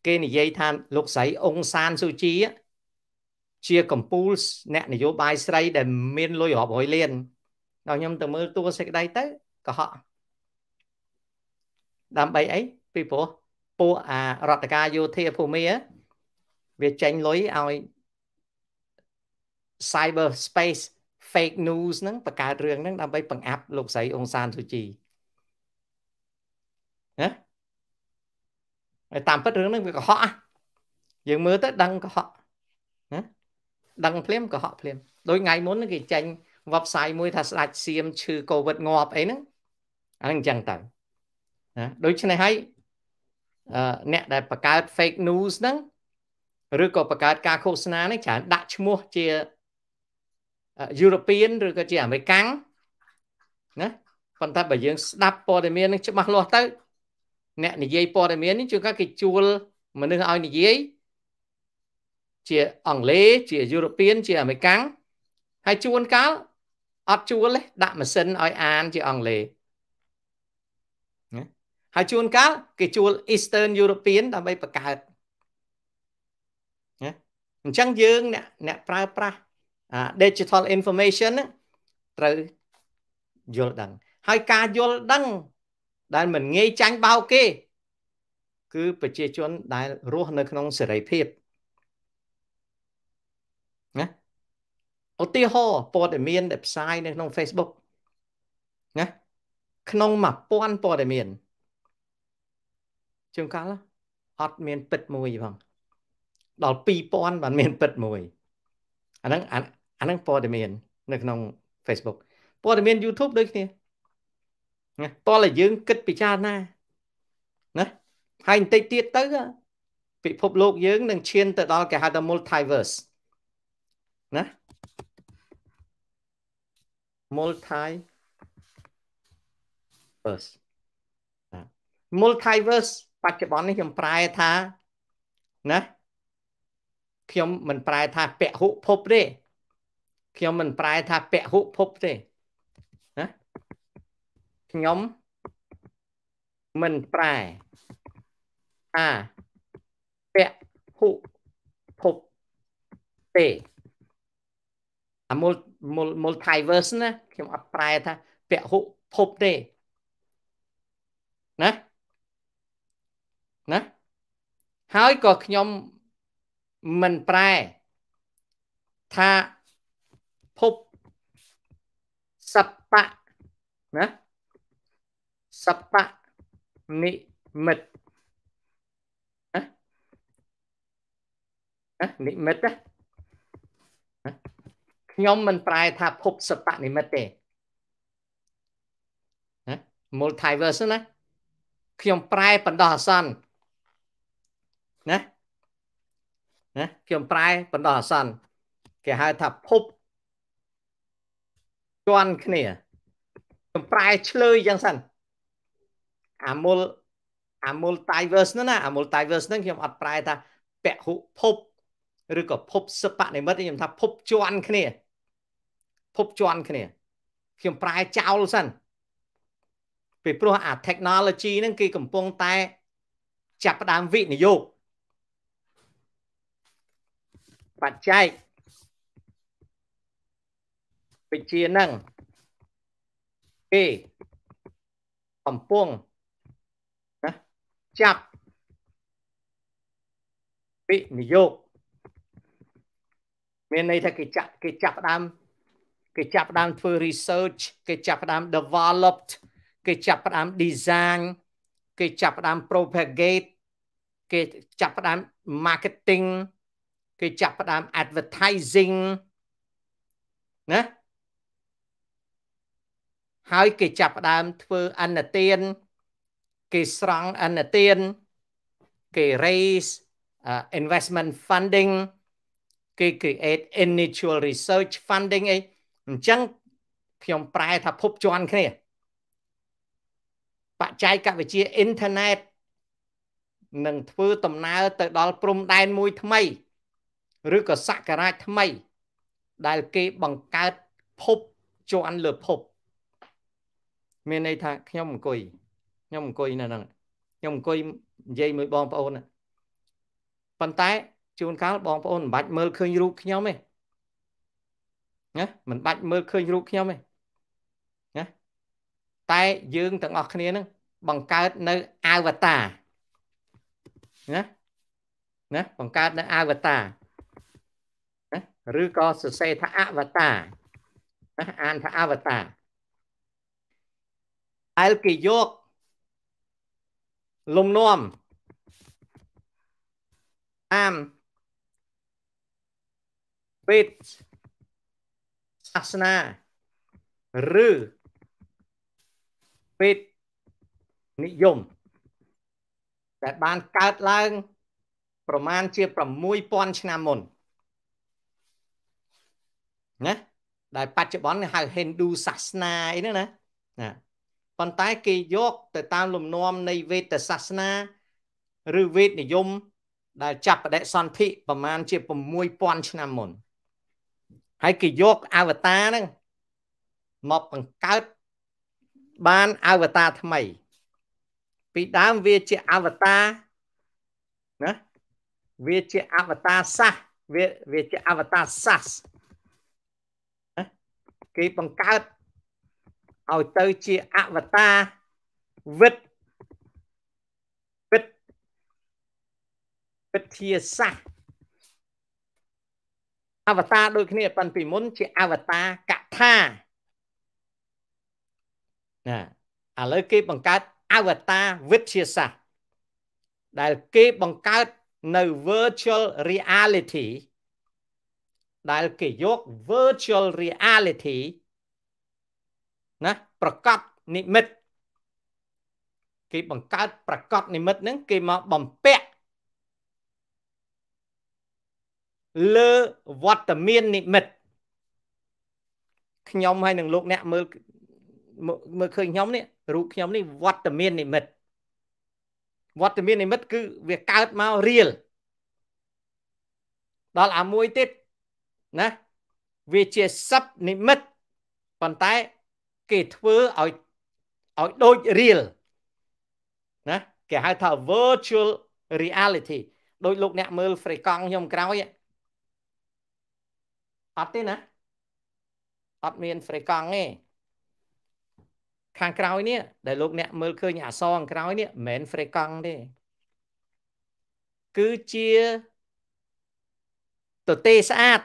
គេនិយាយថាលោកស្រីអ៊ុងសានស៊ូជីជាកម្ពូលអ្នកនយោបាយស្រីដែលមានលុយរាប់រយលានដល់ខ្ញុំទៅមើលតួសេចក្តីទៅកុហកដើម្បីអីពីព្រោះពួកអារដ្ឋការយោធាភូមិវាចេញលុយឲ្យ cyber space fake news ហ្នឹងបង្កើតរឿងហ្នឹងដើម្បីបង្អាប់លោកស្រីអ៊ុងសានស៊ូជីណាហើយតាមពិតរឿងហ្នឹងវាកុហកយើងមើលទៅដឹងកុហកណាដឹងភ្លាមកុហកភ្លាមដូចថ្ងៃមុនគេចេញ website មួយថាស្ដាច់សៀមឈឺ covid ងាប់អីហ្នឹងអាហ្នឹងអញ្ចឹងទៅណាដូច្នេះហើយអ្នកដែលបង្កើត fake news ហ្នឹងឬក៏បង្កើតការឃោសនាហ្នឹងច្រើនដាក់ឈ្មោះជា European ឬក៏ជាអាមេរិកាំងណាប៉ុន្តែបើយើងស្ដាប់ព័ត៌មាននឹងច្បាស់លាស់ទៅ អ្នកនិយាយព័ត៌មាននេះជួនកាលគេជួលមនុស្សឲ្យនិយាយជាអង់គ្លេសជាយុរ៉ុបៀនជាអាមេរិកាំងហើយជួនកាលអត់ជួលទេដាក់ម៉ាស៊ីនឲ្យអានជាអង់គ្លេសហើយជួនកាលគេជួល Eastern European ដើម្បីបង្កើតណាអញ្ចឹងយើងអ្នកអ្នកប្រើប្រាស់ digital information ត្រូវយល់ដឹង ហើយការយល់ដឹងដែលមិនងាយចាញ់បោកគេ គឺប្រជាជនដែលរស់នៅ ក្នុងសេរីភាពណាឧទាហរណ៍ព័ត៌មាន ដែលផ្សាយនៅក្នុង Facebook ណាក្នុង1000ព័ត៌មានជួនកាលអត់មាន ពិតមួយផងដល់2000បានមានពិតមួយអាហ្នឹងអាហ្នឹងព័ត៌មាន នៅក្នុង Facebook ព័ត៌មាន YouTube ដូចគ្នាណាតោះតែយើងគិតពិចារណាណាហើយបន្តិចទៀតទៅពិភពលោកយើងនឹងឈានទៅដល់គេហៅថា multiverse ណា multi verse multiverse បច្ចុប្បន្ននេះខ្ញុំប្រែថាណាខ្ញុំមិនប្រែថាពហុភពទេ ខ្ញុំមិនប្រែថាពហុភពទេណាខ្ញុំមិនប្រែថាពហុភពទេអា multiverse ណាខ្ញុំអត់ប្រែថាពហុភពទេណាណាហើយក៏ខ្ញុំមិនប្រែថាភពសពៈណាសពៈនិមិត្តណានិមិត្តណាខ្ញុំមិនប្រែថាភពសពៈនិមិត្តទេណា multiverse ណាខ្ញុំប្រែបណ្ដោះអាសន្នណាណាខ្ញុំប្រែបណ្ដោះអាសន្នគេហៅថាភពជន់គ្នាខ្ញុំប្រែឆ្លើយយ៉ាងសិនអាមូលអាមូល diverse នោះណាអាមូល diverse ហ្នឹងខ្ញុំអត់ប្រែថាពហុភពឬក៏ភពសិបនិមិត្តខ្ញុំថាភពជន់គ្នាភពជន់គ្នាខ្ញុំប្រែចោលសិនពីព្រោះអា technology ហ្នឹងគេកំពុងតែ ចាប់ផ្ដើមវិនិយោគបច្ច័យវិជានឹងគេកំពុងណាចាប់វិនិយោគមានន័យថាគេចាក់គេចាប់ដើមគេចាប់ដើមធ្វើ research គេចាប់ដើម developed គេចាប់ដើម design គេចាប់ដើម propagate គេចាប់ដើម marketing គេចាប់ផ្ដើម advertising ណាហើយគេចាប់ផ្ដើមធ្វើអនទានគេស្រង់អនទានគេ raise uh, investment funding គេ create initial research funding អីអញ្ចឹងខ្ញុំប្រែថាភពជន់គ្នាបច្ចេកវិទ្យាអ៊ីនធឺណិតនឹងធ្វើដំណើរទៅ ដល់ព្រំដែនមួយថ្មីឬក៏សក្ការៈថ្មីដែលគេបង្កើតភពជាន់លើភព មានន័យថាខ្ញុំអង្គុយខ្ញុំអង្គុយនៅហ្នឹងខ្ញុំអង្គុយនិយាយមួយបងប្អូនប៉ុន្តែជួនកាលបងប្អូនមិនបាច់មើលឃើញរូបខ្ញុំទេណាមិនបាច់មើលឃើញរូបខ្ញុំទេណាតែយើងទាំងអស់គ្នានឹងបង្កើតនៅអវតារណាណាបង្កើតនៅអវតារឬក៏សរសេរថាអវតាណាអានថាអវតាអែលគេយក លំនាំតាមពេទ្យសាសនាឬពេទ្យនិយមដែលបានកើតឡើង ប្រមាណជា6000ឆ្នាំមុនណាដែលបច្ចុប្បន្នហៅ Hindu សាសនាអីហ្នឹងណាណាប៉ុន្តែគេយក ទៅតាមលំនាំនៃវេទសាសនាឬវេទនិយមដែល ចាប់បដិសន្ធិប្រមាណជា6000ឆ្នាំមុនហើយគេយកអវតារហ្នឹងមកបង្កើតបានអវតារថ្មី ពីដើមវាជាអវតារណាវាជាអវតារសាសវាវាជាអវតារសាសគេបង្កើតឲ្យទៅជាអវតារវិទ្យវិទ្យវិទ្យាសាស្ត្រអវតារដូចគ្នាប៉ុន្តែពីមុនជា អវតារកថាណាឥឡូវគេបង្កើតអវតារវិទ្យាសាស្ត្រដែលគេបង្កើតនៅ virtual reality ដែលគេយក virtual reality ណាប្រកាសនិមិត្តគេបង្កើតប្រកាសនិមិត្តហ្នឹងគេមកបំពាក់លើវត្តមាននិមិត្តខ្ញុំហើយនឹងលោកអ្នកមើលមើលឃើញខ្ញុំនេះរូបខ្ញុំនេះវត្តមាននិមិត្តវត្តមាននិមិត្តគឺវាកើតមករៀលដល់អាមួយទៀតណាវាជាសັບនិមិត្តប៉ុន្តែ គេធ្វើឲ្យឲ្យដូច real ណាគេហៅថា virtual reality ដោយលោកអ្នកមើលហ្វ្រេកង់ខ្ញុំក្រោយអត់ទេណាអត់មានហ្វ្រេកង់ទេខាងក្រោយនេះដែលលោកអ្នកមើលឃើញអក្សរខាងក្រោយនេះមិនមែនហ្វ្រេកង់ទេគឺជាទទេស្អាត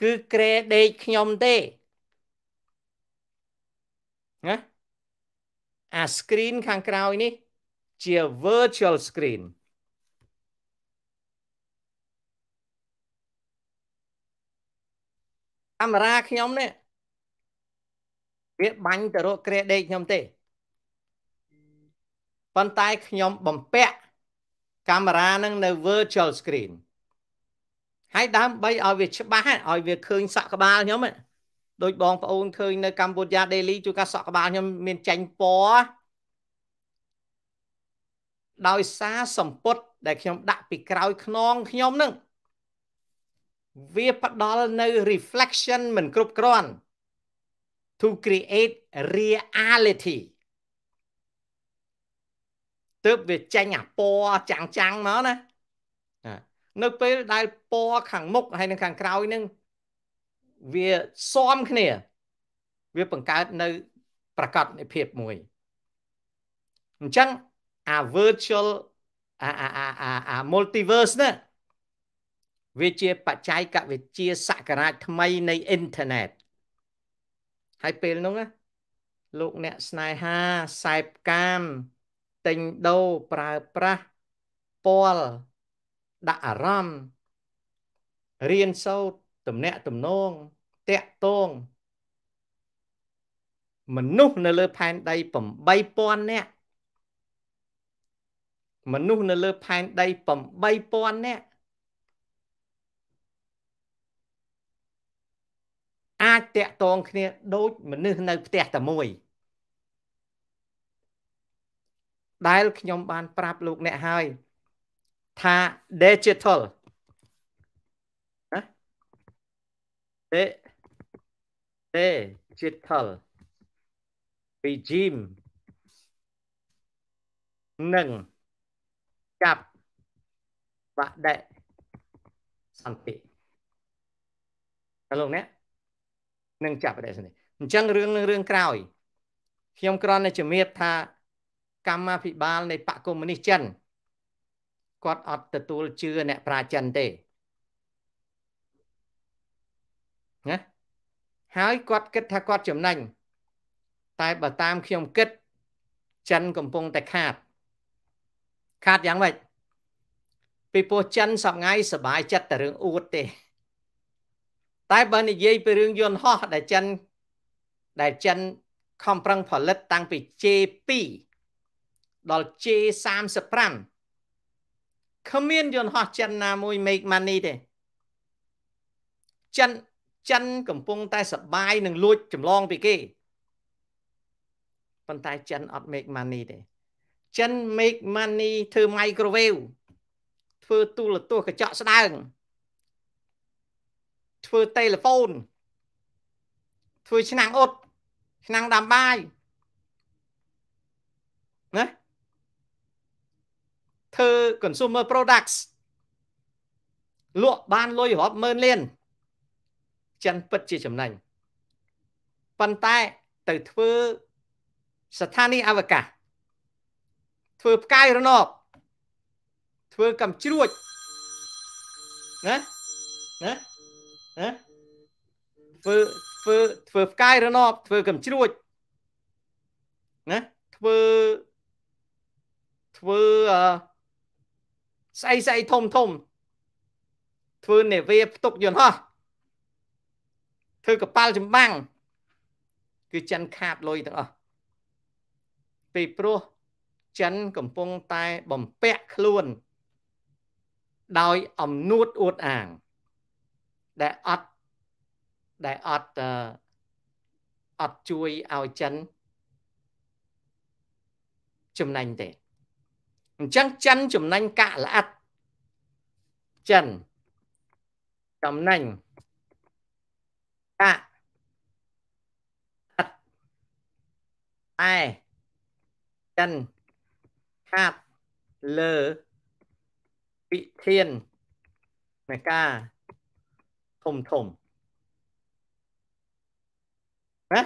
គឺក្រែដេកខ្ញុំទេណាអា screen ខាងក្រោយនេះ ជា virtual screen កាមេរ៉ាខ្ញុំនេះវាបាញ់ទៅរកក្រែដេកខ្ញុំទេប៉ុន្តែខ្ញុំបំពាក់កាមេរ៉ានឹងនៅ virtual screen ហើយដើម្បីឲ្យវាច្បាស់ឲ្យវាឃើញសក់ក្បាលខ្ញុំដូចបងប្អូនឃើញនៅកម្ពុជា daily ជួយការសក់ក្បាលខ្ញុំមានចាញ់ពណ៌ដោយសារសម្ពុត ដែលខ្ញុំដាក់ពីក្រោយខ្នង ខ្ញុំនឹងវាផ្ដល់នៅ reflection មិនគ្រប់គ្រាន់ to create reality ទើបវាចាញ់អាពណ៌ចាំងចាំងមកណានៅពេលដែលពណ៌ខាងមុខហើយនិងខាងក្រោយនឹងវាស៊ំគ្នាវាបង្កើតនៅ ប្រកបនៃភាពមួយអញ្ចឹងអា virtual អាអាអាអា multiverse ណាវាជាបច្ចេកវិទ្យាសក្តារថ្មីនៃអ៊ីនធឺណិតហើយពេលនោះណាលោកអ្នកស្នេហាសែបកាមទិញដូរប្រើប្រាស់ពលដាក់អារម្មណ៍រៀនសូត្រទំនាក់ទំនងតាក់ទងមនុស្សនៅលើផែនដី8000នាក់មនុស្សនៅលើផែនដី8000នាក់អាចតាក់ទងគ្នាដូចមនុស្សនៅផ្ទះតែមួយ ដែលខ្ញុំបានប្រាប់លោកអ្នកហើយថា digital ណាទេទេ digital ពី gym នឹងចាប់បដិសន្តិតើលោកអ្នកនឹងចាប់បដិសន្តិអញ្ចឹងរឿងនឹងរឿងក្រោយ ខ្ញុំគ្រាន់តែជំរាបថាកម្មាភិបាល នៃបកកុម្មុយនីសចិនគាត់អត់ទទួលជឿអ្នកប្រាចិនទេណាហើយគាត់គិតថាគាត់ចំណេញតែបើតាមខ្ញុំគិតចិនកំពុងតែខាត ខាតយ៉ាងម៉េចពីព្រោះចិនសប្ងៃសបាយចិត្តតែរឿងអួតទេ តែបើនិយាយពីរឿងយន្តហោះដែលចិនដែលចិនខំប្រឹងផលិតតាំងពី J2 ដល់ J35 គ្មាន យន្តហោះចិនណាមួយ make money ទេចិនចិន កំពុងតែសបាយនឹងលួចចម្លងពីគេ ប៉ុន្តែចិនអត់ make money ទេចិន make money ធ្វើ microwave ធ្វើទូរទស្សន៍កញ្ចក់ស្ដើងធ្វើតេលេហ្វូនធ្វើឆ្នាំងអ៊ុតឆ្នាំងដាំបាយណាធ្វើ consumer products លក់បានលុយរាប់ម៉ឺនលានចិនពិតជាចំណេញប៉ុន្តែទៅធ្វើស្ថានីយអវកាសធ្វើផ្កាយរណបធ្វើកំជ្រួចណាណាណាធ្វើធ្វើធ្វើផ្កាយរណបធ្វើកំជ្រួចណាធ្វើធ្វើអឺស្អីស្អីធំធំធ្វើនាវាផ្ទុកយន្តហោះធ្វើកប៉ាល់ចម្បាំងគឺចិនខាតលុយទាំងអស់ពីព្រោះចិនកំពុងតែបំពាក់ខ្លួន ដោយអំនួតអួតអាង ដែលអត់ដែលអត់អត់ជួយឲ្យចិនចំណេញទេអញ្ចឹងចិនចំណេញកាក់ល្អិតចិនចំណេញកាក់អត់តែចិនខាត់លើពិធានមេការធំធំណា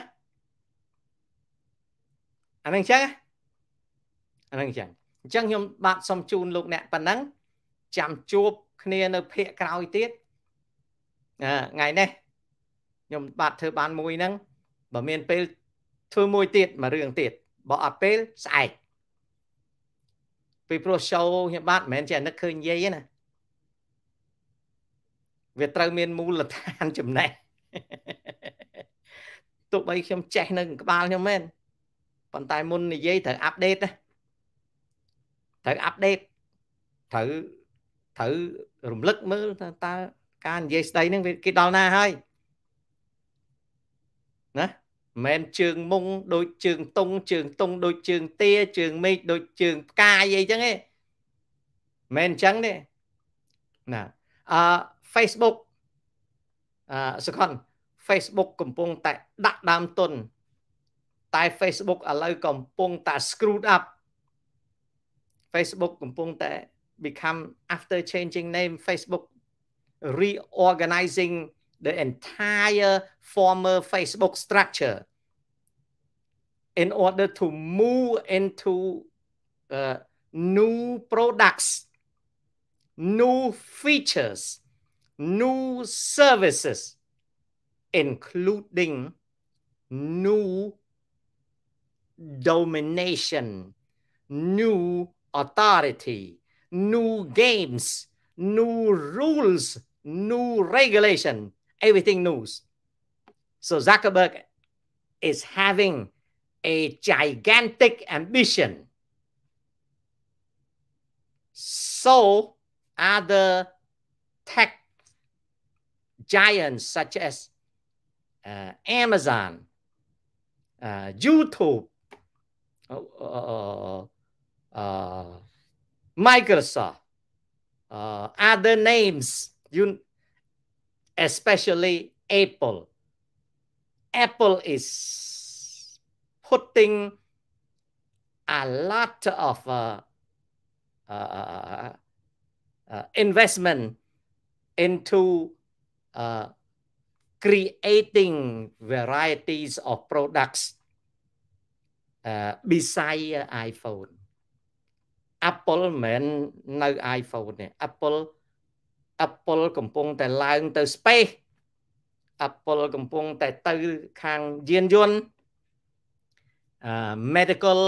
អានឹងចឹងអានឹងចឹងអញ្ចឹងខ្ញុំបាទសូមជូនលោកអ្នកប៉ុណ្ណឹងចាំជួបគ្នានៅ ភាគក្រោយទៀតថ្ងៃនេះខ្ញុំបាទធ្វើបានមួយហ្នឹងបើមានពេលធ្វើមួយទៀតមួយរឿងទៀតបើអត់ពេលស្អែកពីព្រោះ show ខ្ញុំបាទមិនមែនជាអានឹកឃើញនិយាយទេណាវាត្រូវមានមូលដ្ឋានចំណេះទោះបីខ្ញុំចេះនៅក្បាលខ្ញុំមែនប៉ុន្តែមុននិយាយត្រូវអាប់ដេតណាត្រូវអាប់ដេតត្រូវត្រូវរំលឹកមើលតើការនិយាយស្ដីហ្នឹងគេដល់ណាហើយណាមិនជើងមុងដូចជើងតុងជើងតុងដូចជើងទាជើងមេឃដូចជើងផ្កាយអីចឹងទេមិនអញ្ចឹងទេណាអឺ Facebook អឺសកុន Facebook កំពុងតែដាក់ដើមទុនតែ Facebook ឥឡូវកំពុងតែ screwed up Facebook កំពុងតែ become after changing name Facebook reorganizing the entire former Facebook structure in order to move into uh, new products, new features, new services, including new domination, new authority, new games, new rules, new regulation, everything news. So Zuckerberg is having a gigantic ambition. So other tech giants such as uh, Amazon, uh, YouTube, uh, uh, uh uh, Microsoft, uh, other names, you, especially Apple. Apple is putting a lot of uh, uh, uh, uh, uh investment into uh, creating varieties of products beside iPhone. Apple មិនមែននៅ iPhone ទេ Apple Apple កំពុងតែឡើងទៅ space Apple កំពុងតែទៅខាងយានយន្ត medical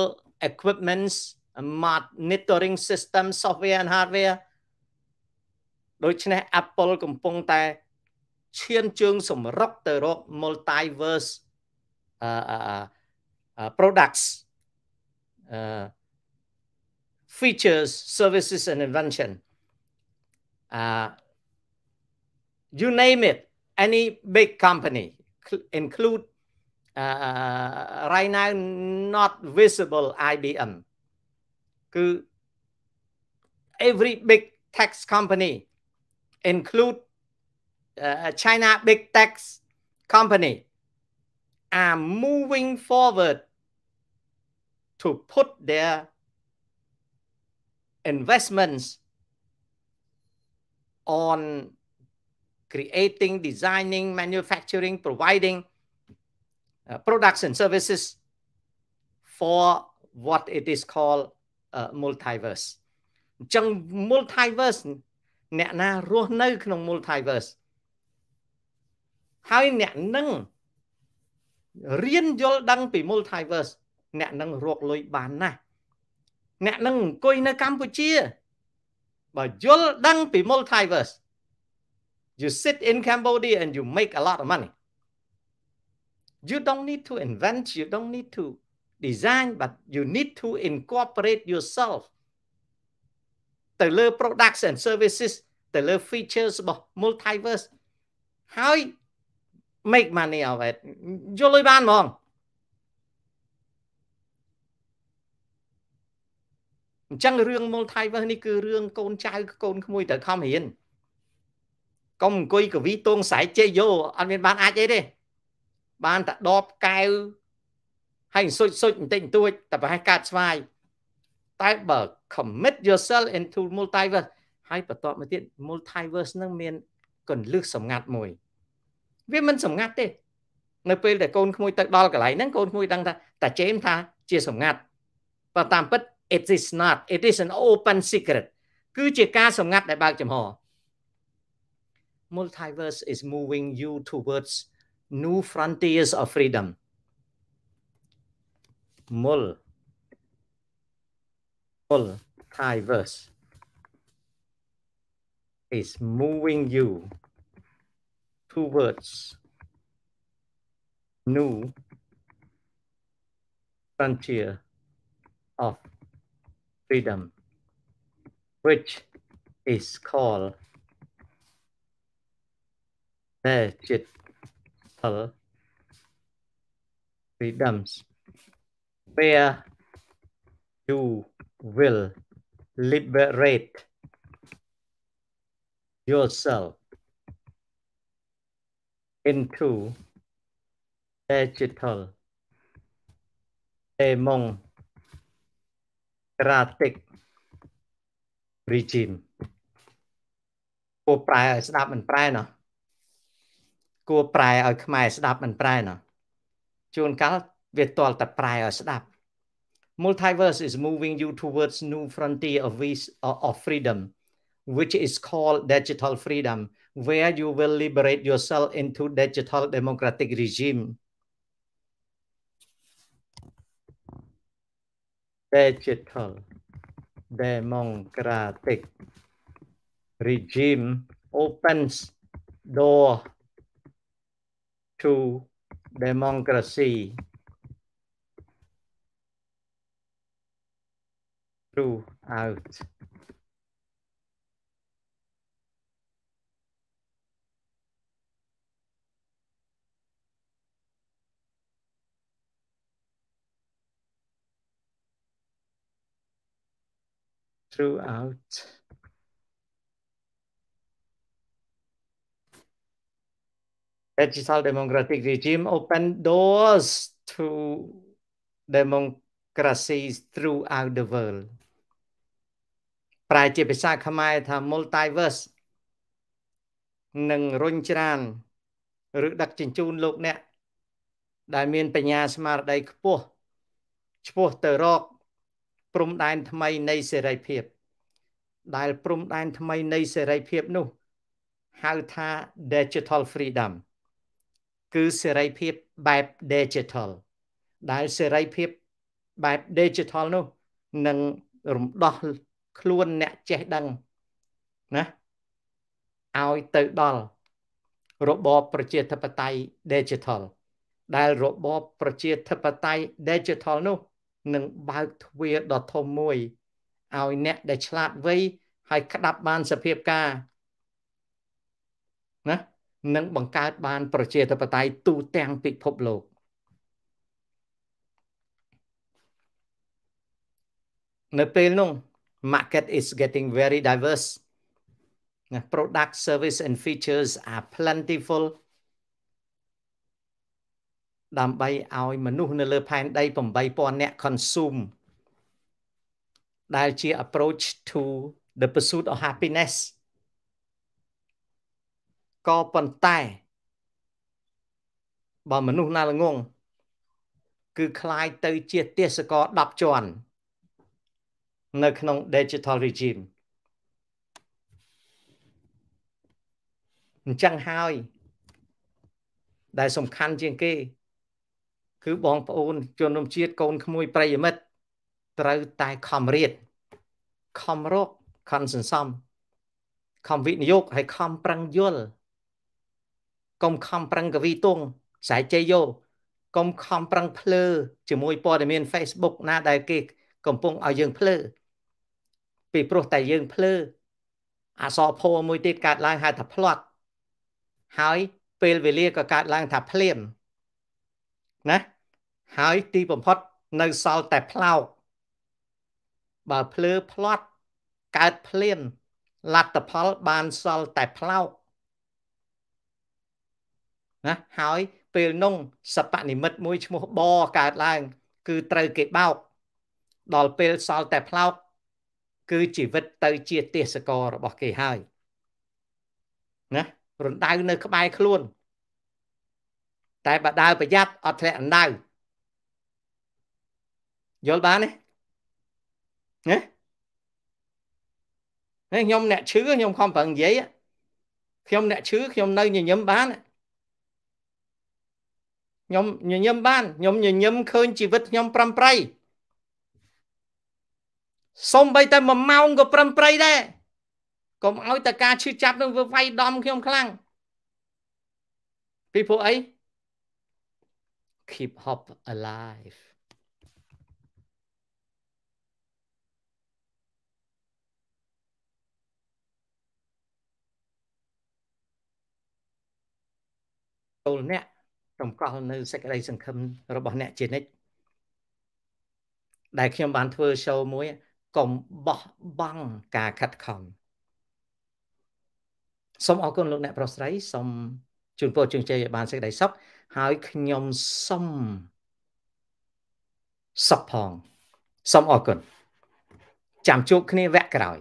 equipments monitoring system software and hardware ដូច្នេះ Apple កំពុងតែឈានជើងសម្រុកទៅរក multiverse products features, services, and invention. Uh, you name it, any big company, include uh, right now not visible IBM. Every big tech company, include uh, China big tech company, are moving forward to put their investments on creating, designing, manufacturing, providing uh, products and services for what it is called uh, multiverse អញ្ចឹង multiverse អ្នកណារស់នៅ ក្នុង multiverse ហើយអ្នកនឹងរៀនយល់ដឹងពី multiverse អ្នកនឹងរកលុយបានណាស់អ្នកនឹងអង្គុយនៅកម្ពុជាបើយល់ដឹងពី multiverse you sit in Cambodia and you make a lot of money you don't need to invent you don't need to design but you need to incorporate yourself ទៅលើ products and services ទៅលើ features របស់ multiverse ហើយ make money out of it យល់ឲ្យបានហ្មងអញ្ចឹងរឿងមុលថៃវើសនេះគឺរឿងកូនចៅកូនក្មួយត្រូវខំរៀនកុំអង្គុយកវីតងស្រែកចេះយោអត់មានបានអាចអីទេបានតែដបកែវហើយសុចសុចបន្តិចបន្តួចតែប្រហែលកាត់ស្វាយតែបើ commit yourself into multiverse ហើយបន្តមកទៀត multiverse នឹងមានកលឹះសម្ងាត់មួយ វាមិនសម្ងាត់ទេ នៅពេលដែលកូនក្មួយទៅដល់កន្លែងហ្នឹងកូនក្មួយដឹងថាតាចេមថា ជាសម្ងាត់បើតាមពិត it is not it is an open secret គឺជាការសម្ងាត់ដែលបើកចំហ multiverse is moving you towards new frontiers of freedom mul multiverse is moving you towards new frontier of freedom, which is called digital freedoms, where you will liberate yourself into digital demon Democratic regime multiverse is moving you towards new frontier uh, of freedom which is called digital freedom where you will liberate yourself into digital democratic regime digital democratic regime opens door to democracy throughout throughout. Digital democratic regime open doors to democracies throughout the world. ប្រែជាភាសាខ្មែរថា multiverse នឹងរុញច្រានឬដឹកជញ្ជូនលោកអ្នកដែលមានបញ្ញា ស្មារតីខ្ពស់ឆ្ពោះទៅរកព្រំដែនថ្មីនៃសេរីភាព ដែល ព្រំដែនថ្មីនៃសេរីភាពនោះហៅថា digital freedom គឺសេរីភាពបែប digital ដែលសេរីភាពបែប digital នោះនឹងរំដោះខ្លួនអ្នកចេះដឹងណាឲ្យទៅដល់របបប្រជាធិបតេយ្យ digital ដែលរបបប្រជាធិបតេយ្យ digital នោះនឹងបើកទ្វារដ៏ធំមួយឲ្យអ្នកដែលឆ្លាតវៃហើយក្តាប់បានសភាពការណានឹងបង្កើតបាន ប្រជាធិបតេយ្យទូទាំងពិភពលោក នៅពេលនោះ market is getting very diverse product service and features are plentiful ដើម្បីឲ្យមនុស្សនៅលើផែនដី8000នាក់ consume ដែលជា approach to the pursuit of happiness ក៏ប៉ុន្តែបើមនុស្សណាល្ងងគឺคล้ายទៅជាទាសករ10ជាន់នៅក្នុង digital regime អញ្ចឹងហើយ ដែលសំខាន់ជាងគេគឺបងប្អូនជនរួមជាតិកូនក្មួយប្រិយមិត្តត្រូវតែខំរៀនខំរកខំសន្សំខំវិនិយោគហើយខំប្រឹងយល់កុំខំប្រឹងកវីទងខ្សែចេយោកុំខំប្រឹងភ្លើជាមួយព័ត៌មាន Facebook ណាដែលគេកំពុងឲ្យយើងភ្លើពីព្រោះតែយើងភ្លើ អសរភោមួយទៀតកើតឡើងហៅថាផ្្លាត់ហើយពេលវេលាក៏កើតឡើងថាភ្លាមណាហើយទីបំផុតនៅសល់តែផ្លោកបើភ្លើផ្លាត់កើតភ្លៀនលទ្ធផលបានសល់តែផ្លោកណាហើយពេលនោះសពនិមិត្តមួយឈ្មោះបកើតឡើង គឺត្រូវគេបោកដល់ពេលសល់តែផ្លោកគឺជីវិតទៅ ជាទេសកលរបស់គេហើយណារណ្ដៅនៅក្បែរខ្លួន តែបើដើរប្រយ័ត្នអត់ធ្លាក់អណ្ដៅយល់បានទេណាហើយខ្ញុំអ្នកឈឺខ្ញុំខំប្រឹងនិយាយខ្ញុំអ្នកឈឺខ្ញុំនៅញញឹមបានខ្ញុំញញឹមបានខ្ញុំញញឹមឃើញជីវិតខ្ញុំប្រំប្រៃសូម្បីតែមួយម៉ោងក៏ប្រំប្រៃដែរកុំឲ្យតែការឈឺចាប់នឹងវាវាយដំខ្ញុំខ្លាំងពីព្រោះអី keep hope alive ូលអ្នកតម្កល់នៅសេចក្តីសង្ឃឹមរបស់អ្នកជានិច្ចដែលខ្ញុំបានធ្វើ show មួយកុំបោះបង់ការខិតខំសូមអរគុណលោកអ្នកប្រុសស្រីសូមជូនពរជូនជ័យឲ្យបានសេចក្តីសុខហើយខ្ញុំសូមសុខផងសូមអរគុណចាំជួបគ្នាវគ្គក្រោយ